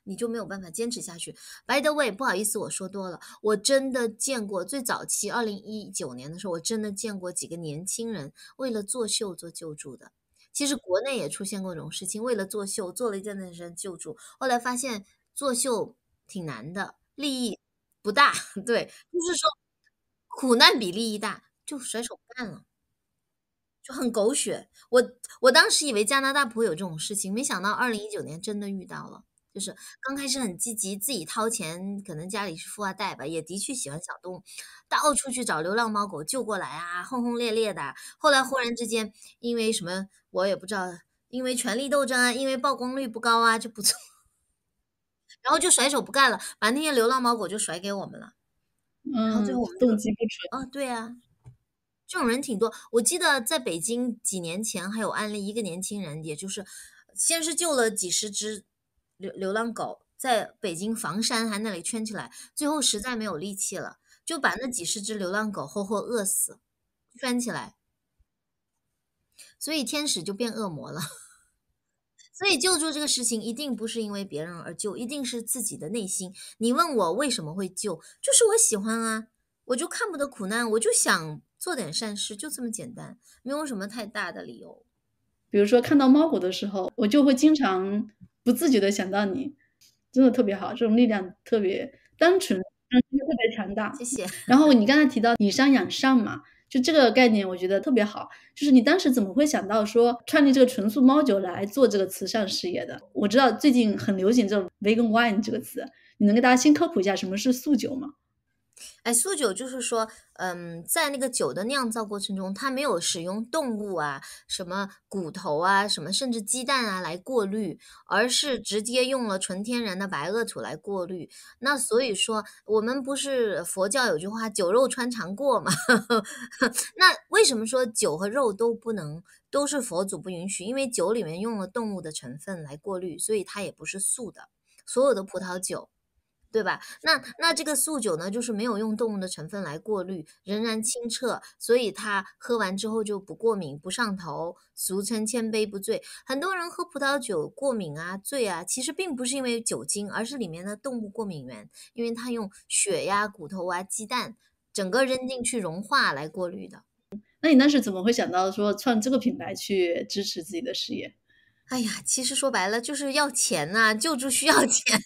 你就没有办法坚持下去。By the way，不好意思，我说多了，我真的见过最早期二零一九年的时候，我真的见过几个年轻人为了作秀做救助的。其实国内也出现过这种事情，为了作秀做了一件人生救助，后来发现作秀挺难的，利益不大，对，就是说苦难比利益大就甩手干了，就很狗血。我我当时以为加拿大不会有这种事情，没想到二零一九年真的遇到了。就是刚开始很积极，自己掏钱，可能家里是富二代吧，也的确喜欢小动物，到处去找流浪猫狗救过来啊，轰轰烈烈的。后来忽然之间，因为什么我也不知道，因为权力斗争啊，因为曝光率不高啊，就不做，然后就甩手不干了，把那些流浪猫狗就甩给我们了，然后最后我们动机不纯啊，对啊，这种人挺多。我记得在北京几年前还有案例，一个年轻人，也就是先是救了几十只。流流浪狗在北京房山还那里圈起来，最后实在没有力气了，就把那几十只流浪狗活活饿死，圈起来。所以天使就变恶魔了。所以救助这个事情一定不是因为别人而救，一定是自己的内心。你问我为什么会救，就是我喜欢啊，我就看不得苦难，我就想做点善事，就这么简单，没有什么太大的理由。比如说看到猫狗的时候，我就会经常。不自觉的想到你，真的特别好，这种力量特别单纯，特别强大。谢谢。然后你刚才提到以商养善嘛，就这个概念，我觉得特别好。就是你当时怎么会想到说创立这个纯素猫酒来做这个慈善事业的？我知道最近很流行这种 vegan wine 这个词，你能给大家先科普一下什么是素酒吗？哎，素酒就是说，嗯，在那个酒的酿造过程中，它没有使用动物啊、什么骨头啊、什么甚至鸡蛋啊来过滤，而是直接用了纯天然的白垩土来过滤。那所以说，我们不是佛教有句话“酒肉穿肠过”吗？那为什么说酒和肉都不能都是佛祖不允许？因为酒里面用了动物的成分来过滤，所以它也不是素的。所有的葡萄酒。对吧？那那这个素酒呢，就是没有用动物的成分来过滤，仍然清澈，所以它喝完之后就不过敏不上头，俗称千杯不醉。很多人喝葡萄酒过敏啊醉啊，其实并不是因为酒精，而是里面的动物过敏源，因为它用血呀、骨头啊、鸡蛋，整个扔进去融化来过滤的。那你当时怎么会想到说创这个品牌去支持自己的事业？哎呀，其实说白了就是要钱呐，救助需要 钱，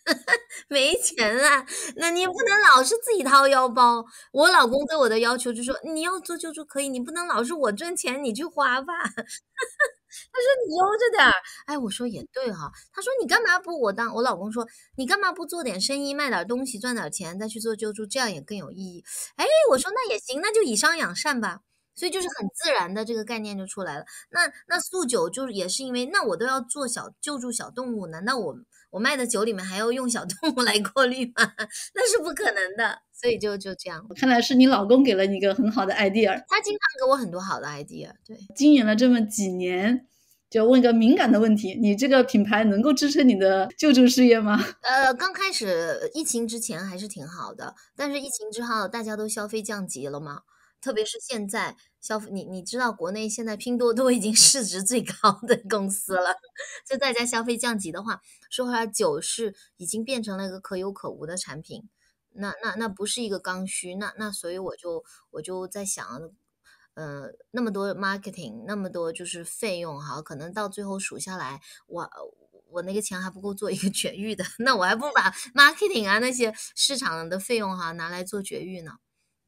没钱啊，那你不能老是自己掏腰包。我老公对我的要求就说，你要做救助可以，你不能老是我挣钱你去花吧。他说你悠着点儿，哎，我说也对哈。他说你干嘛不我当我老公说你干嘛不做点生意卖点东西赚点钱再去做救助，这样也更有意义。哎，我说那也行，那就以商养善吧。所以就是很自然的，这个概念就出来了。那那素酒就是也是因为，那我都要做小救助小动物，难道我我卖的酒里面还要用小动物来过滤吗？那是不可能的。所以就就这样，看来是你老公给了你一个很好的 idea，他经常给我很多好的 idea。对，经营了这么几年，就问个敏感的问题：你这个品牌能够支撑你的救助事业吗？呃，刚开始疫情之前还是挺好的，但是疫情之后大家都消费降级了嘛。特别是现在消费，你你知道，国内现在拼多多已经 市值最高的公司了。就在家消费降级的话，说回来酒是已经变成了一个可有可无的产品，那那那不是一个刚需，那那所以我就我就在想，呃，那么多 marketing，那么多就是费用哈，可能到最后数下来，我我那个钱还不够做一个绝育的，那我还不如把 marketing 啊那些市场的费用哈拿来做绝育呢。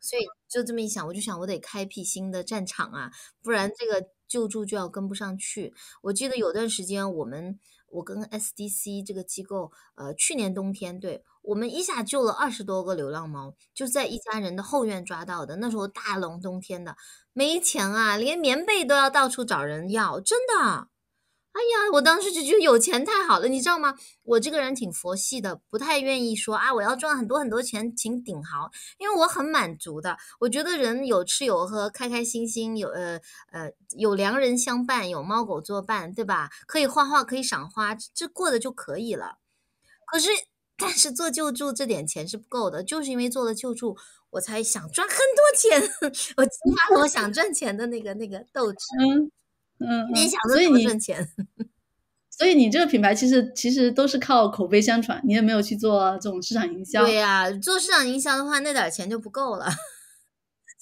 所以就这么一想，我就想我得开辟新的战场啊，不然这个救助就要跟不上去。我记得有段时间，我们我跟 SDC 这个机构，呃，去年冬天，对我们一下救了二十多个流浪猫，就在一家人的后院抓到的。那时候大冷冬天的，没钱啊，连棉被都要到处找人要，真的。哎呀，我当时就觉得有钱太好了，你知道吗？我这个人挺佛系的，不太愿意说啊，我要赚很多很多钱，请顶豪，因为我很满足的。我觉得人有吃有喝，开开心心，有呃呃有良人相伴，有猫狗作伴，对吧？可以画画，可以赏花，这过的就可以了。可是，但是做救助这点钱是不够的，就是因为做了救助，我才想赚很多钱，我激发了我想赚钱的那个那个斗志。嗯。嗯，所以你，所以你这个品牌其实其实都是靠口碑相传，你也没有去做这种市场营销。对呀，做市场营销的话，那点钱就不够了。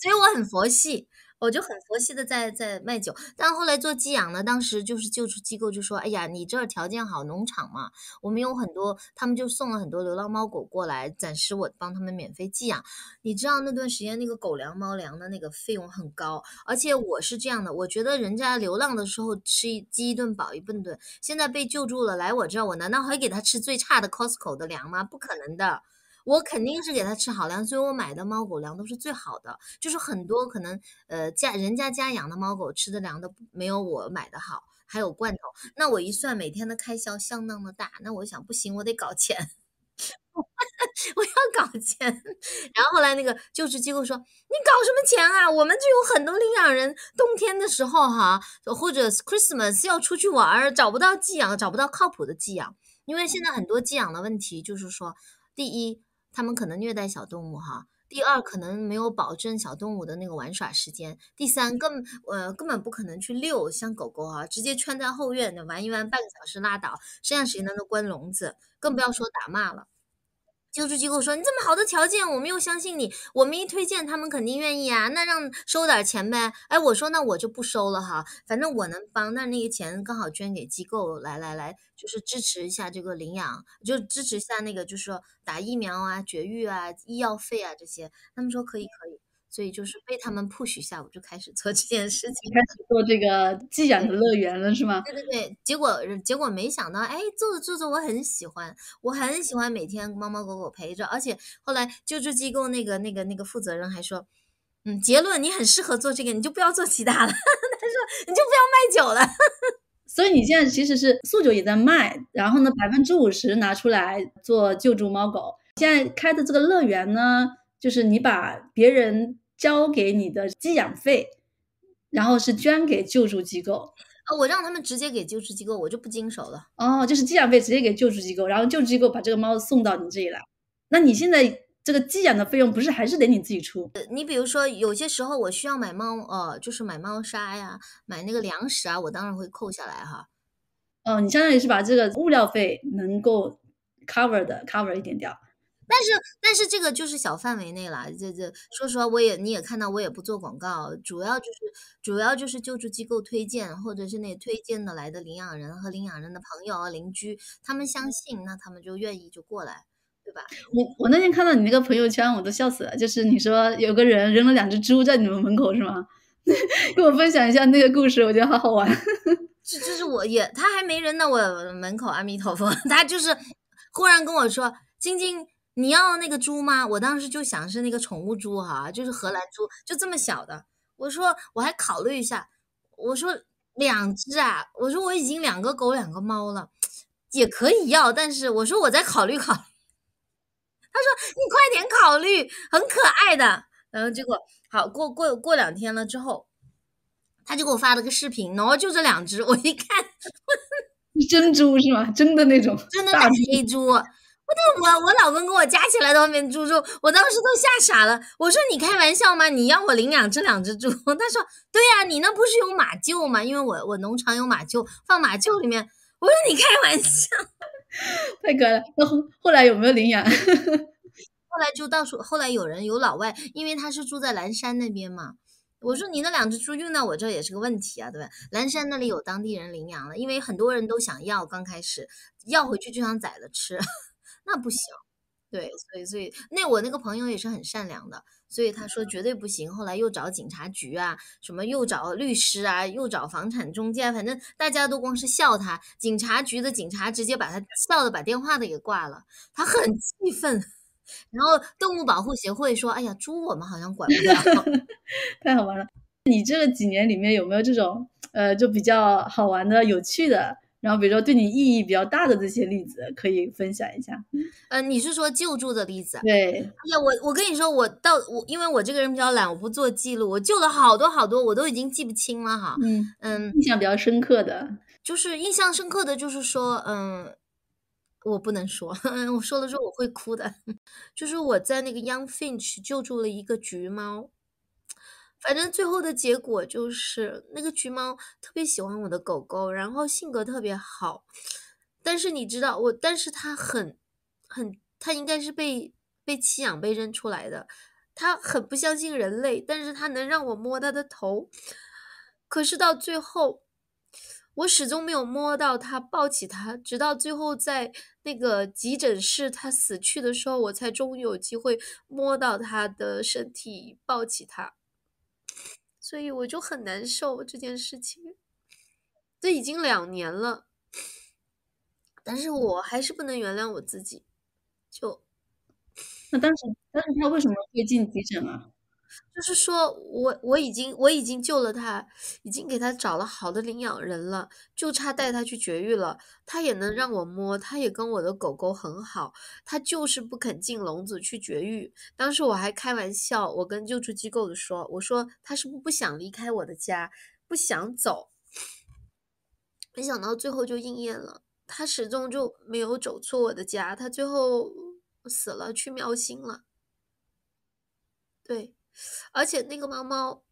所以我很佛系。我就很佛系的在在卖酒，但后来做寄养呢，当时就是救助机构就说，哎呀，你这儿条件好，农场嘛，我们有很多，他们就送了很多流浪猫狗过来，暂时我帮他们免费寄养。你知道那段时间那个狗粮、猫粮的那个费用很高，而且我是这样的，我觉得人家流浪的时候吃一饥一顿饱一顿顿，现在被救助了来我这儿，我难道还给他吃最差的 Costco 的粮吗？不可能的。我肯定是给它吃好粮，所以我买的猫狗粮都是最好的。就是很多可能，呃，家人家家养的猫狗吃的粮的没有我买的好，还有罐头。那我一算每天的开销相当的大。那我想不行，我得搞钱，我要搞钱。然后后来那个救助机构说：“你搞什么钱啊？我们就有很多领养人，冬天的时候哈，或者 Christmas 要出去玩儿，找不到寄养，找不到靠谱的寄养，因为现在很多寄养的问题就是说，第一。”他们可能虐待小动物哈，第二可能没有保证小动物的那个玩耍时间，第三根呃根本不可能去遛，像狗狗啊，直接圈在后院玩一玩半个小时拉倒，剩下时间都关笼子，更不要说打骂了。救助机构说：“你这么好的条件，我们又相信你，我们一推荐，他们肯定愿意啊。那让收点钱呗。”哎，我说：“那我就不收了哈，反正我能帮，那那个钱刚好捐给机构，来来来，就是支持一下这个领养，就支持一下那个，就是说打疫苗啊、绝育啊、医药费啊这些。”他们说：“可以，可以。”所以就是被他们 push 下，我就开始做这件事情，开始做这个寄养的乐园了，是吗？对对对，结果结果没想到，哎，做着做着我很喜欢，我很喜欢每天猫猫狗狗陪着，而且后来救助机构那个那个那个负责人还说，嗯，杰伦，你很适合做这个，你就不要做其他了，他说你就不要卖酒了。所以你现在其实是素酒也在卖，然后呢，百分之五十拿出来做救助猫狗，现在开的这个乐园呢。就是你把别人交给你的寄养费，然后是捐给救助机构。哦，我让他们直接给救助机构，我就不经手了。哦，就是寄养费直接给救助机构，然后救助机构把这个猫送到你这里来。那你现在这个寄养的费用不是还是得你自己出？你比如说有些时候我需要买猫，呃，就是买猫砂呀，买那个粮食啊，我当然会扣下来哈。哦，你相当于是把这个物料费能够 cover 的 cover 一点掉。但是但是这个就是小范围内了，这这说实话我也你也看到我也不做广告，主要就是主要就是救助机构推荐或者是那推荐的来的领养人和领养人的朋友啊邻居，他们相信那他们就愿意就过来，对吧？我我那天看到你那个朋友圈我都笑死了，就是你说有个人扔了两只猪在你们门口是吗？跟我分享一下那个故事，我觉得好好玩。就 是我也他还没人呢，我门口阿弥陀佛，他就是忽然跟我说，晶晶。你要那个猪吗？我当时就想是那个宠物猪哈，就是荷兰猪，就这么小的。我说我还考虑一下，我说两只啊，我说我已经两个狗两个猫了，也可以要，但是我说我再考虑考。他说你快点考虑，很可爱的。然后结果好过过过两天了之后，他就给我发了个视频喏，就这两只，我一看是真猪是吗？真的那种真的大黑猪。不对，我我老公跟我加起来在外面住猪，我当时都吓傻了。我说你开玩笑吗？你要我领养这两只猪？他说对呀，你那不是有马厩吗？因为我我农场有马厩，放马厩里面。我说你开玩笑，太可爱了。然后后来有没有领养？后来就到处，后来有人有老外，因为他是住在蓝山那边嘛。我说你那两只猪运到我这也是个问题啊，对吧？蓝山那里有当地人领养了，因为很多人都想要，刚开始要回去就想宰了吃。那不行，对，所以所以那我那个朋友也是很善良的，所以他说绝对不行。后来又找警察局啊，什么又找律师啊，又找房产中介，反正大家都光是笑他。警察局的警察直接把他笑的把电话都给挂了，他很气愤。然后动物保护协会说：“哎呀，猪我们好像管不了。”太好玩了！你这几年里面有没有这种呃，就比较好玩的、有趣的？然后比如说对你意义比较大的这些例子，可以分享一下。呃，你是说救助的例子？对，哎呀，我我跟你说，我到我因为我这个人比较懒，我不做记录，我救了好多好多，我都已经记不清了哈。嗯嗯，印象比较深刻的，就是印象深刻的就是说，嗯，我不能说，我说了之后我会哭的，就是我在那个 Young Finch 救助了一个橘猫。反正最后的结果就是，那个橘猫特别喜欢我的狗狗，然后性格特别好。但是你知道我，但是它很，很，它应该是被被弃养被扔出来的，它很不相信人类。但是它能让我摸它的头。可是到最后，我始终没有摸到它，抱起它。直到最后在那个急诊室它死去的时候，我才终于有机会摸到它的身体，抱起它。所以我就很难受这件事情，这已经两年了，但是我还是不能原谅我自己。就，那当时，但是他为什么会进急诊啊？就是说，我我已经我已经救了他，已经给他找了好的领养人了，就差带他去绝育了。他也能让我摸，他也跟我的狗狗很好，他就是不肯进笼子去绝育。当时我还开玩笑，我跟救助机构的说：“我说他是不是不想离开我的家，不想走？”没想到最后就应验了，他始终就没有走出我的家。他最后死了，去喵星了。对。而且那个猫猫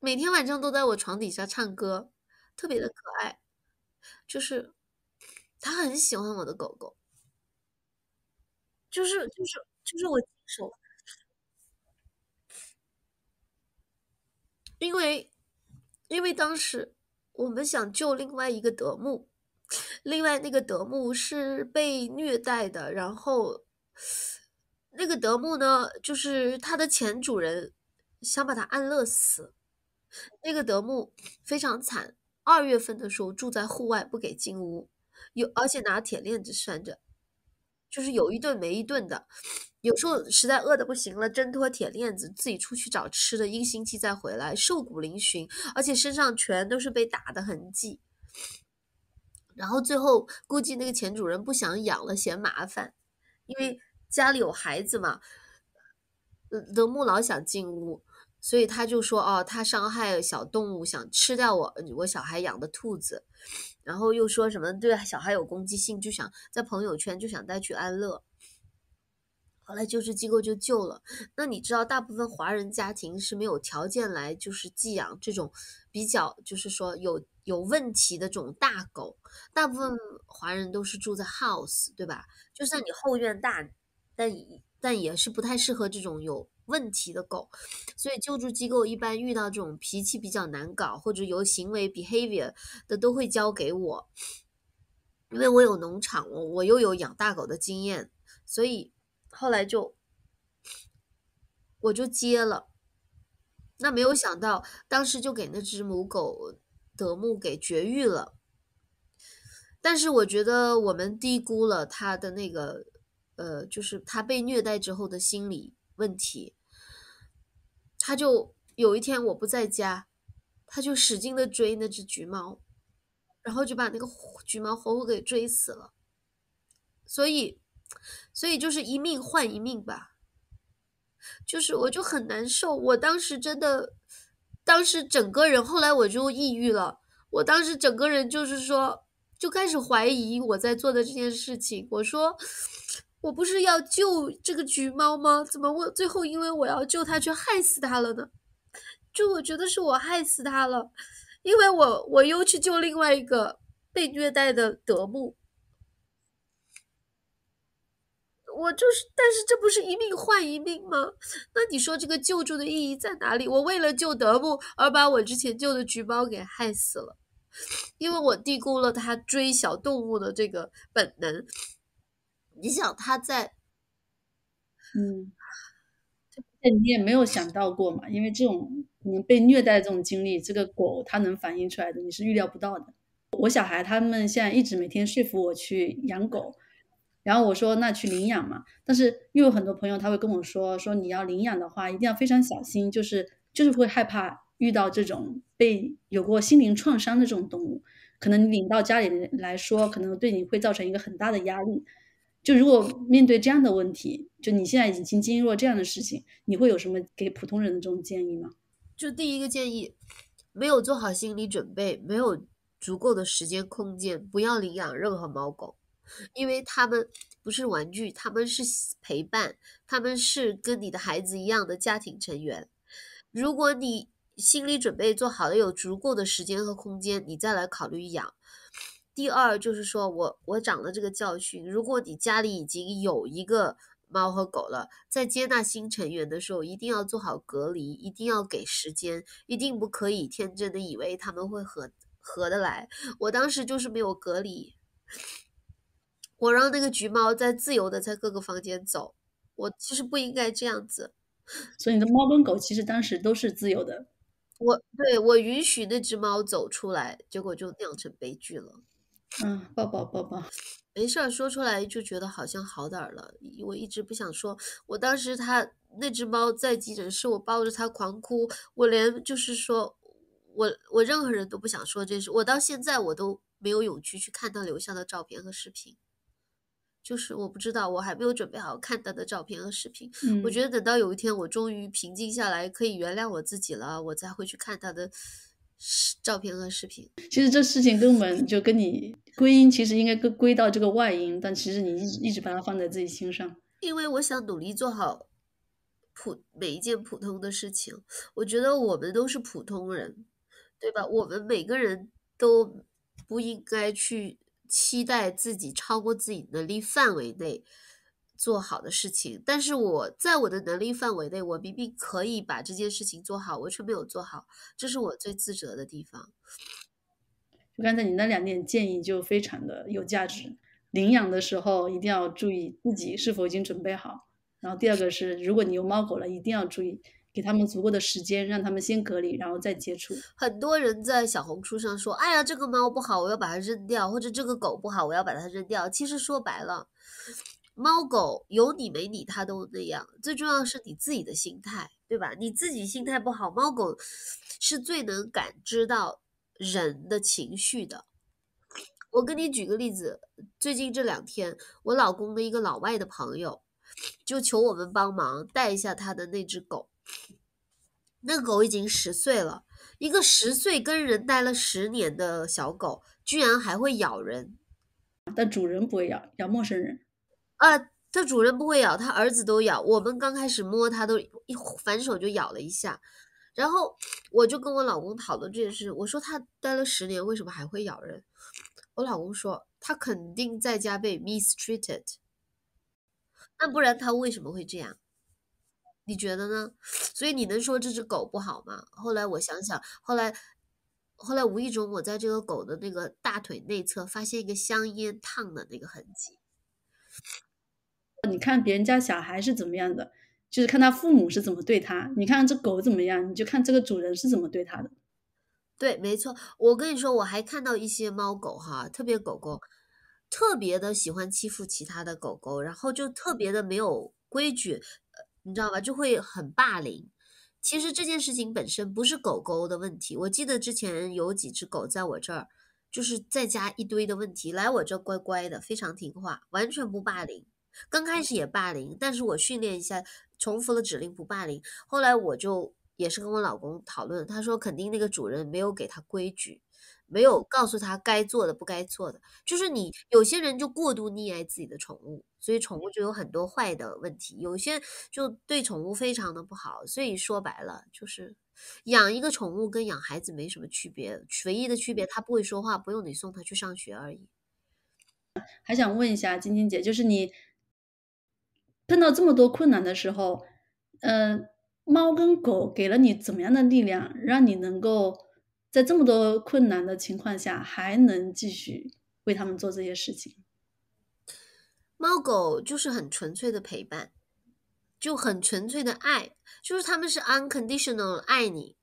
每天晚上都在我床底下唱歌，特别的可爱。就是它很喜欢我的狗狗，就是就是就是我手，因为因为当时我们想救另外一个德牧，另外那个德牧是被虐待的，然后。那个德牧呢，就是它的前主人想把它安乐死，那个德牧非常惨。二月份的时候住在户外，不给进屋，有而且拿铁链子拴着，就是有一顿没一顿的。有时候实在饿的不行了，挣脱铁链子自己出去找吃的，一个星期再回来，瘦骨嶙峋，而且身上全都是被打的痕迹。然后最后估计那个前主人不想养了，嫌麻烦，因为。家里有孩子嘛？德牧老想进屋，所以他就说：“哦，他伤害小动物，想吃掉我我小孩养的兔子。”然后又说什么对小孩有攻击性，就想在朋友圈就想带去安乐。后来救助机构就救了。那你知道，大部分华人家庭是没有条件来就是寄养这种比较就是说有有问题的这种大狗。大部分华人都是住在 house，对吧？就算你后院大。但但也是不太适合这种有问题的狗，所以救助机构一般遇到这种脾气比较难搞或者有行为 behavior 的，都会交给我，因为我有农场，我我又有养大狗的经验，所以后来就我就接了，那没有想到当时就给那只母狗德牧给绝育了，但是我觉得我们低估了它的那个。呃，就是他被虐待之后的心理问题，他就有一天我不在家，他就使劲的追那只橘猫，然后就把那个橘猫活活给追死了，所以，所以就是一命换一命吧，就是我就很难受，我当时真的，当时整个人后来我就抑郁了，我当时整个人就是说就开始怀疑我在做的这件事情，我说。我不是要救这个橘猫吗？怎么我最后因为我要救它，却害死它了呢？就我觉得是我害死它了，因为我我又去救另外一个被虐待的德牧。我就是，但是这不是一命换一命吗？那你说这个救助的意义在哪里？我为了救德牧而把我之前救的橘猫给害死了，因为我低估了它追小动物的这个本能。你想他在，嗯，你也没有想到过嘛，因为这种可能被虐待这种经历，这个狗它能反映出来的，你是预料不到的。我小孩他们现在一直每天说服我去养狗，然后我说那去领养嘛，但是又有很多朋友他会跟我说，说你要领养的话，一定要非常小心，就是就是会害怕遇到这种被有过心灵创伤的这种动物，可能你领到家里来说，可能对你会造成一个很大的压力。就如果面对这样的问题，就你现在已经经历了这样的事情，你会有什么给普通人的这种建议吗？就第一个建议，没有做好心理准备，没有足够的时间空间，不要领养任何猫狗，因为他们不是玩具，他们是陪伴，他们是跟你的孩子一样的家庭成员。如果你心理准备做好了，有足够的时间和空间，你再来考虑养。第二就是说，我我长了这个教训。如果你家里已经有一个猫和狗了，在接纳新成员的时候，一定要做好隔离，一定要给时间，一定不可以天真的以为他们会合合得来。我当时就是没有隔离，我让那个橘猫在自由的在各个房间走。我其实不应该这样子。所以你的猫跟狗其实当时都是自由的。我对我允许那只猫走出来，结果就酿成悲剧了。嗯，抱抱抱抱，没事儿，说出来就觉得好像好点儿了。我一直不想说，我当时他那只猫在急诊室，我抱着它狂哭，我连就是说我我任何人都不想说这事。我到现在我都没有勇气去看他留下的照片和视频，就是我不知道，我还没有准备好看他的照片和视频。我觉得等到有一天我终于平静下来，可以原谅我自己了，我才会去看他的。照片和视频，其实这事情根本就跟你归因，其实应该归归到这个外因，但其实你一一直把它放在自己心上，因为我想努力做好普每一件普通的事情。我觉得我们都是普通人，对吧？我们每个人都不应该去期待自己超过自己能力范围内。做好的事情，但是我在我的能力范围内，我明明可以把这件事情做好，完全没有做好，这是我最自责的地方。就刚才你那两点建议就非常的有价值。领养的时候一定要注意自己是否已经准备好，然后第二个是，如果你有猫狗了，一定要注意给他们足够的时间，让他们先隔离，然后再接触。很多人在小红书上说：“哎呀，这个猫不好，我要把它扔掉，或者这个狗不好，我要把它扔掉。”其实说白了。猫狗有你没你，它都那样。最重要是你自己的心态，对吧？你自己心态不好，猫狗是最能感知到人的情绪的。我跟你举个例子，最近这两天，我老公的一个老外的朋友就求我们帮忙带一下他的那只狗。那狗已经十岁了，一个十岁跟人待了十年的小狗，居然还会咬人，但主人不会咬，咬陌生人。啊，它主人不会咬，他儿子都咬。我们刚开始摸它，都一反手就咬了一下。然后我就跟我老公讨论这件事，我说他待了十年，为什么还会咬人？我老公说他肯定在家被 mistreated，那不然他为什么会这样？你觉得呢？所以你能说这只狗不好吗？后来我想想，后来，后来无意中我在这个狗的那个大腿内侧发现一个香烟烫的那个痕迹。你看别人家小孩是怎么样的，就是看他父母是怎么对他。你看这狗怎么样，你就看这个主人是怎么对他的。对，没错。我跟你说，我还看到一些猫狗哈，特别狗狗，特别的喜欢欺负其他的狗狗，然后就特别的没有规矩，你知道吧？就会很霸凌。其实这件事情本身不是狗狗的问题。我记得之前有几只狗在我这儿，就是在家一堆的问题，来我这乖乖的，非常听话，完全不霸凌。刚开始也霸凌，但是我训练一下，重复了指令不霸凌。后来我就也是跟我老公讨论，他说肯定那个主人没有给他规矩，没有告诉他该做的不该做的。就是你有些人就过度溺爱自己的宠物，所以宠物就有很多坏的问题，有些就对宠物非常的不好。所以说白了，就是养一个宠物跟养孩子没什么区别，唯一的区别他不会说话，不用你送他去上学而已。还想问一下晶晶姐，就是你。碰到这么多困难的时候，嗯，猫跟狗给了你怎么样的力量，让你能够在这么多困难的情况下还能继续为他们做这些事情？猫狗就是很纯粹的陪伴，就很纯粹的爱，就是他们是 unconditional 爱你，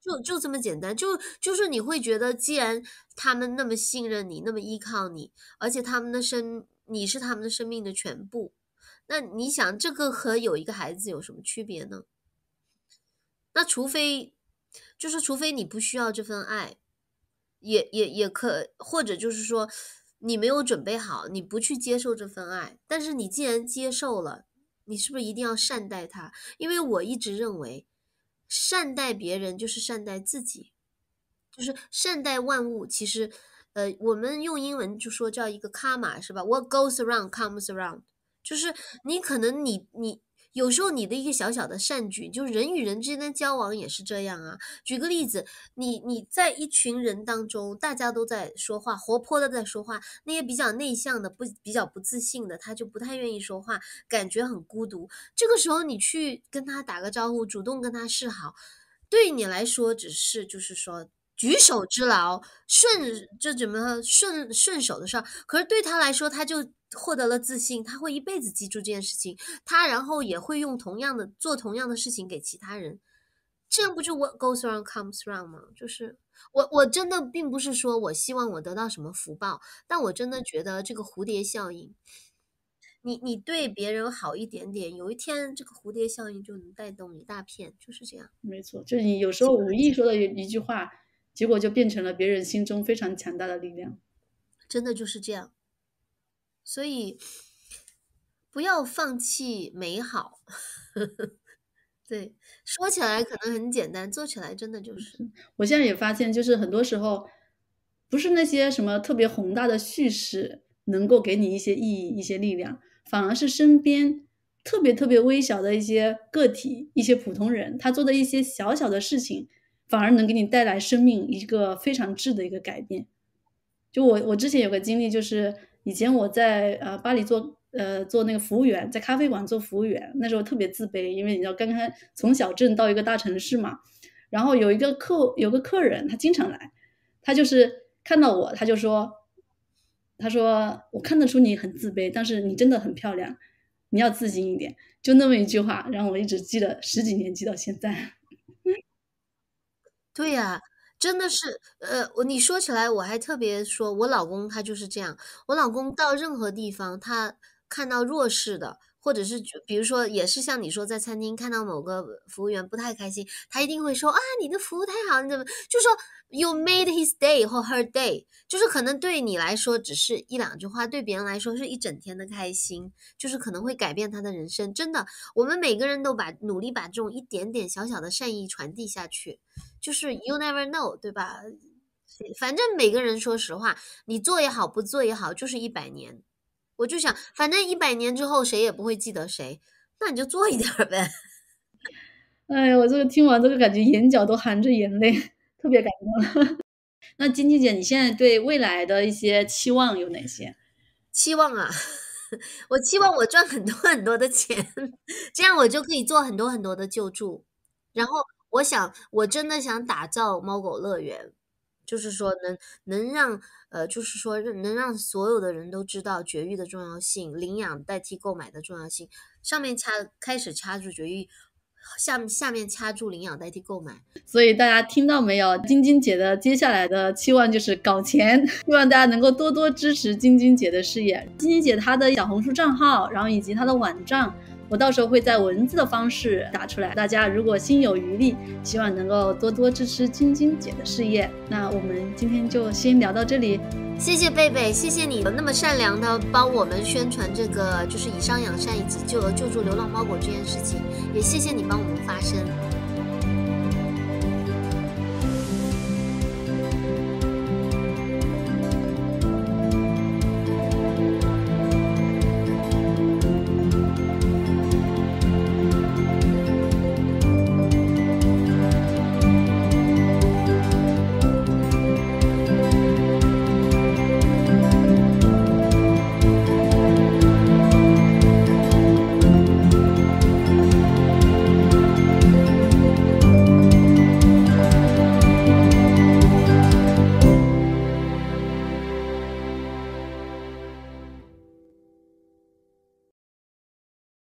就就这么简单，就就是你会觉得，既然他们那么信任你，那么依靠你，而且他们的生你是他们的生命的全部。那你想，这个和有一个孩子有什么区别呢？那除非，就是除非你不需要这份爱，也也也可，或者就是说你没有准备好，你不去接受这份爱。但是你既然接受了，你是不是一定要善待他？因为我一直认为，善待别人就是善待自己，就是善待万物。其实，呃，我们用英文就说叫一个卡玛，是吧？What goes around comes around。就是你可能你你有时候你的一个小小的善举，就是人与人之间的交往也是这样啊。举个例子，你你在一群人当中，大家都在说话，活泼的在说话，那些比较内向的不比较不自信的，他就不太愿意说话，感觉很孤独。这个时候你去跟他打个招呼，主动跟他示好，对你来说只是就是说举手之劳，顺这怎么顺顺手的事儿，可是对他来说他就。获得了自信，他会一辈子记住这件事情。他然后也会用同样的做同样的事情给其他人，这样不就 what goes round comes round 吗？就是我我真的并不是说我希望我得到什么福报，但我真的觉得这个蝴蝶效应，你你对别人好一点点，有一天这个蝴蝶效应就能带动一大片，就是这样。没错，就是你有时候无意说的一一句话，结果就变成了别人心中非常强大的力量，真的就是这样。所以，不要放弃美好。对，说起来可能很简单，做起来真的就是。我现在也发现，就是很多时候，不是那些什么特别宏大的叙事能够给你一些意义、一些力量，反而是身边特别特别微小的一些个体、一些普通人，他做的一些小小的事情，反而能给你带来生命一个非常质的一个改变。就我，我之前有个经历，就是。以前我在呃巴黎做呃做那个服务员，在咖啡馆做服务员。那时候特别自卑，因为你知道，刚刚从小镇到一个大城市嘛。然后有一个客，有个客人，他经常来，他就是看到我，他就说，他说我看得出你很自卑，但是你真的很漂亮，你要自信一点。就那么一句话，让我一直记了十几年，记到现在。对呀。真的是，呃，我你说起来，我还特别说，我老公他就是这样，我老公到任何地方，他看到弱势的。或者是比如说，也是像你说，在餐厅看到某个服务员不太开心，他一定会说啊，你的服务太好，你怎么就说 you made his day 或 her day，就是可能对你来说只是一两句话，对别人来说是一整天的开心，就是可能会改变他的人生。真的，我们每个人都把努力把这种一点点小小的善意传递下去，就是 you never know，对吧？反正每个人，说实话，你做也好，不做也好，就是一百年。我就想，反正一百年之后谁也不会记得谁，那你就做一点呗。哎呀，我这个听完这个感觉眼角都含着眼泪，特别感动。那金晶姐，你现在对未来的一些期望有哪些？期望啊，我期望我赚很多很多的钱，这样我就可以做很多很多的救助。然后我想，我真的想打造猫狗乐园。就是说能能让呃，就是说能让所有的人都知道绝育的重要性，领养代替购买的重要性。上面掐开始掐住绝育，下面下面掐住领养代替购买。所以大家听到没有？晶晶姐的接下来的期望就是搞钱，希望大家能够多多支持晶晶姐的事业。晶晶姐她的小红书账号，然后以及她的网站。我到时候会在文字的方式打出来，大家如果心有余力，希望能够多多支持晶晶姐的事业。那我们今天就先聊到这里，谢谢贝贝，谢谢你那么善良的帮我们宣传这个，就是以商养善以及救救助流浪猫狗这件事情，也谢谢你帮我们发声。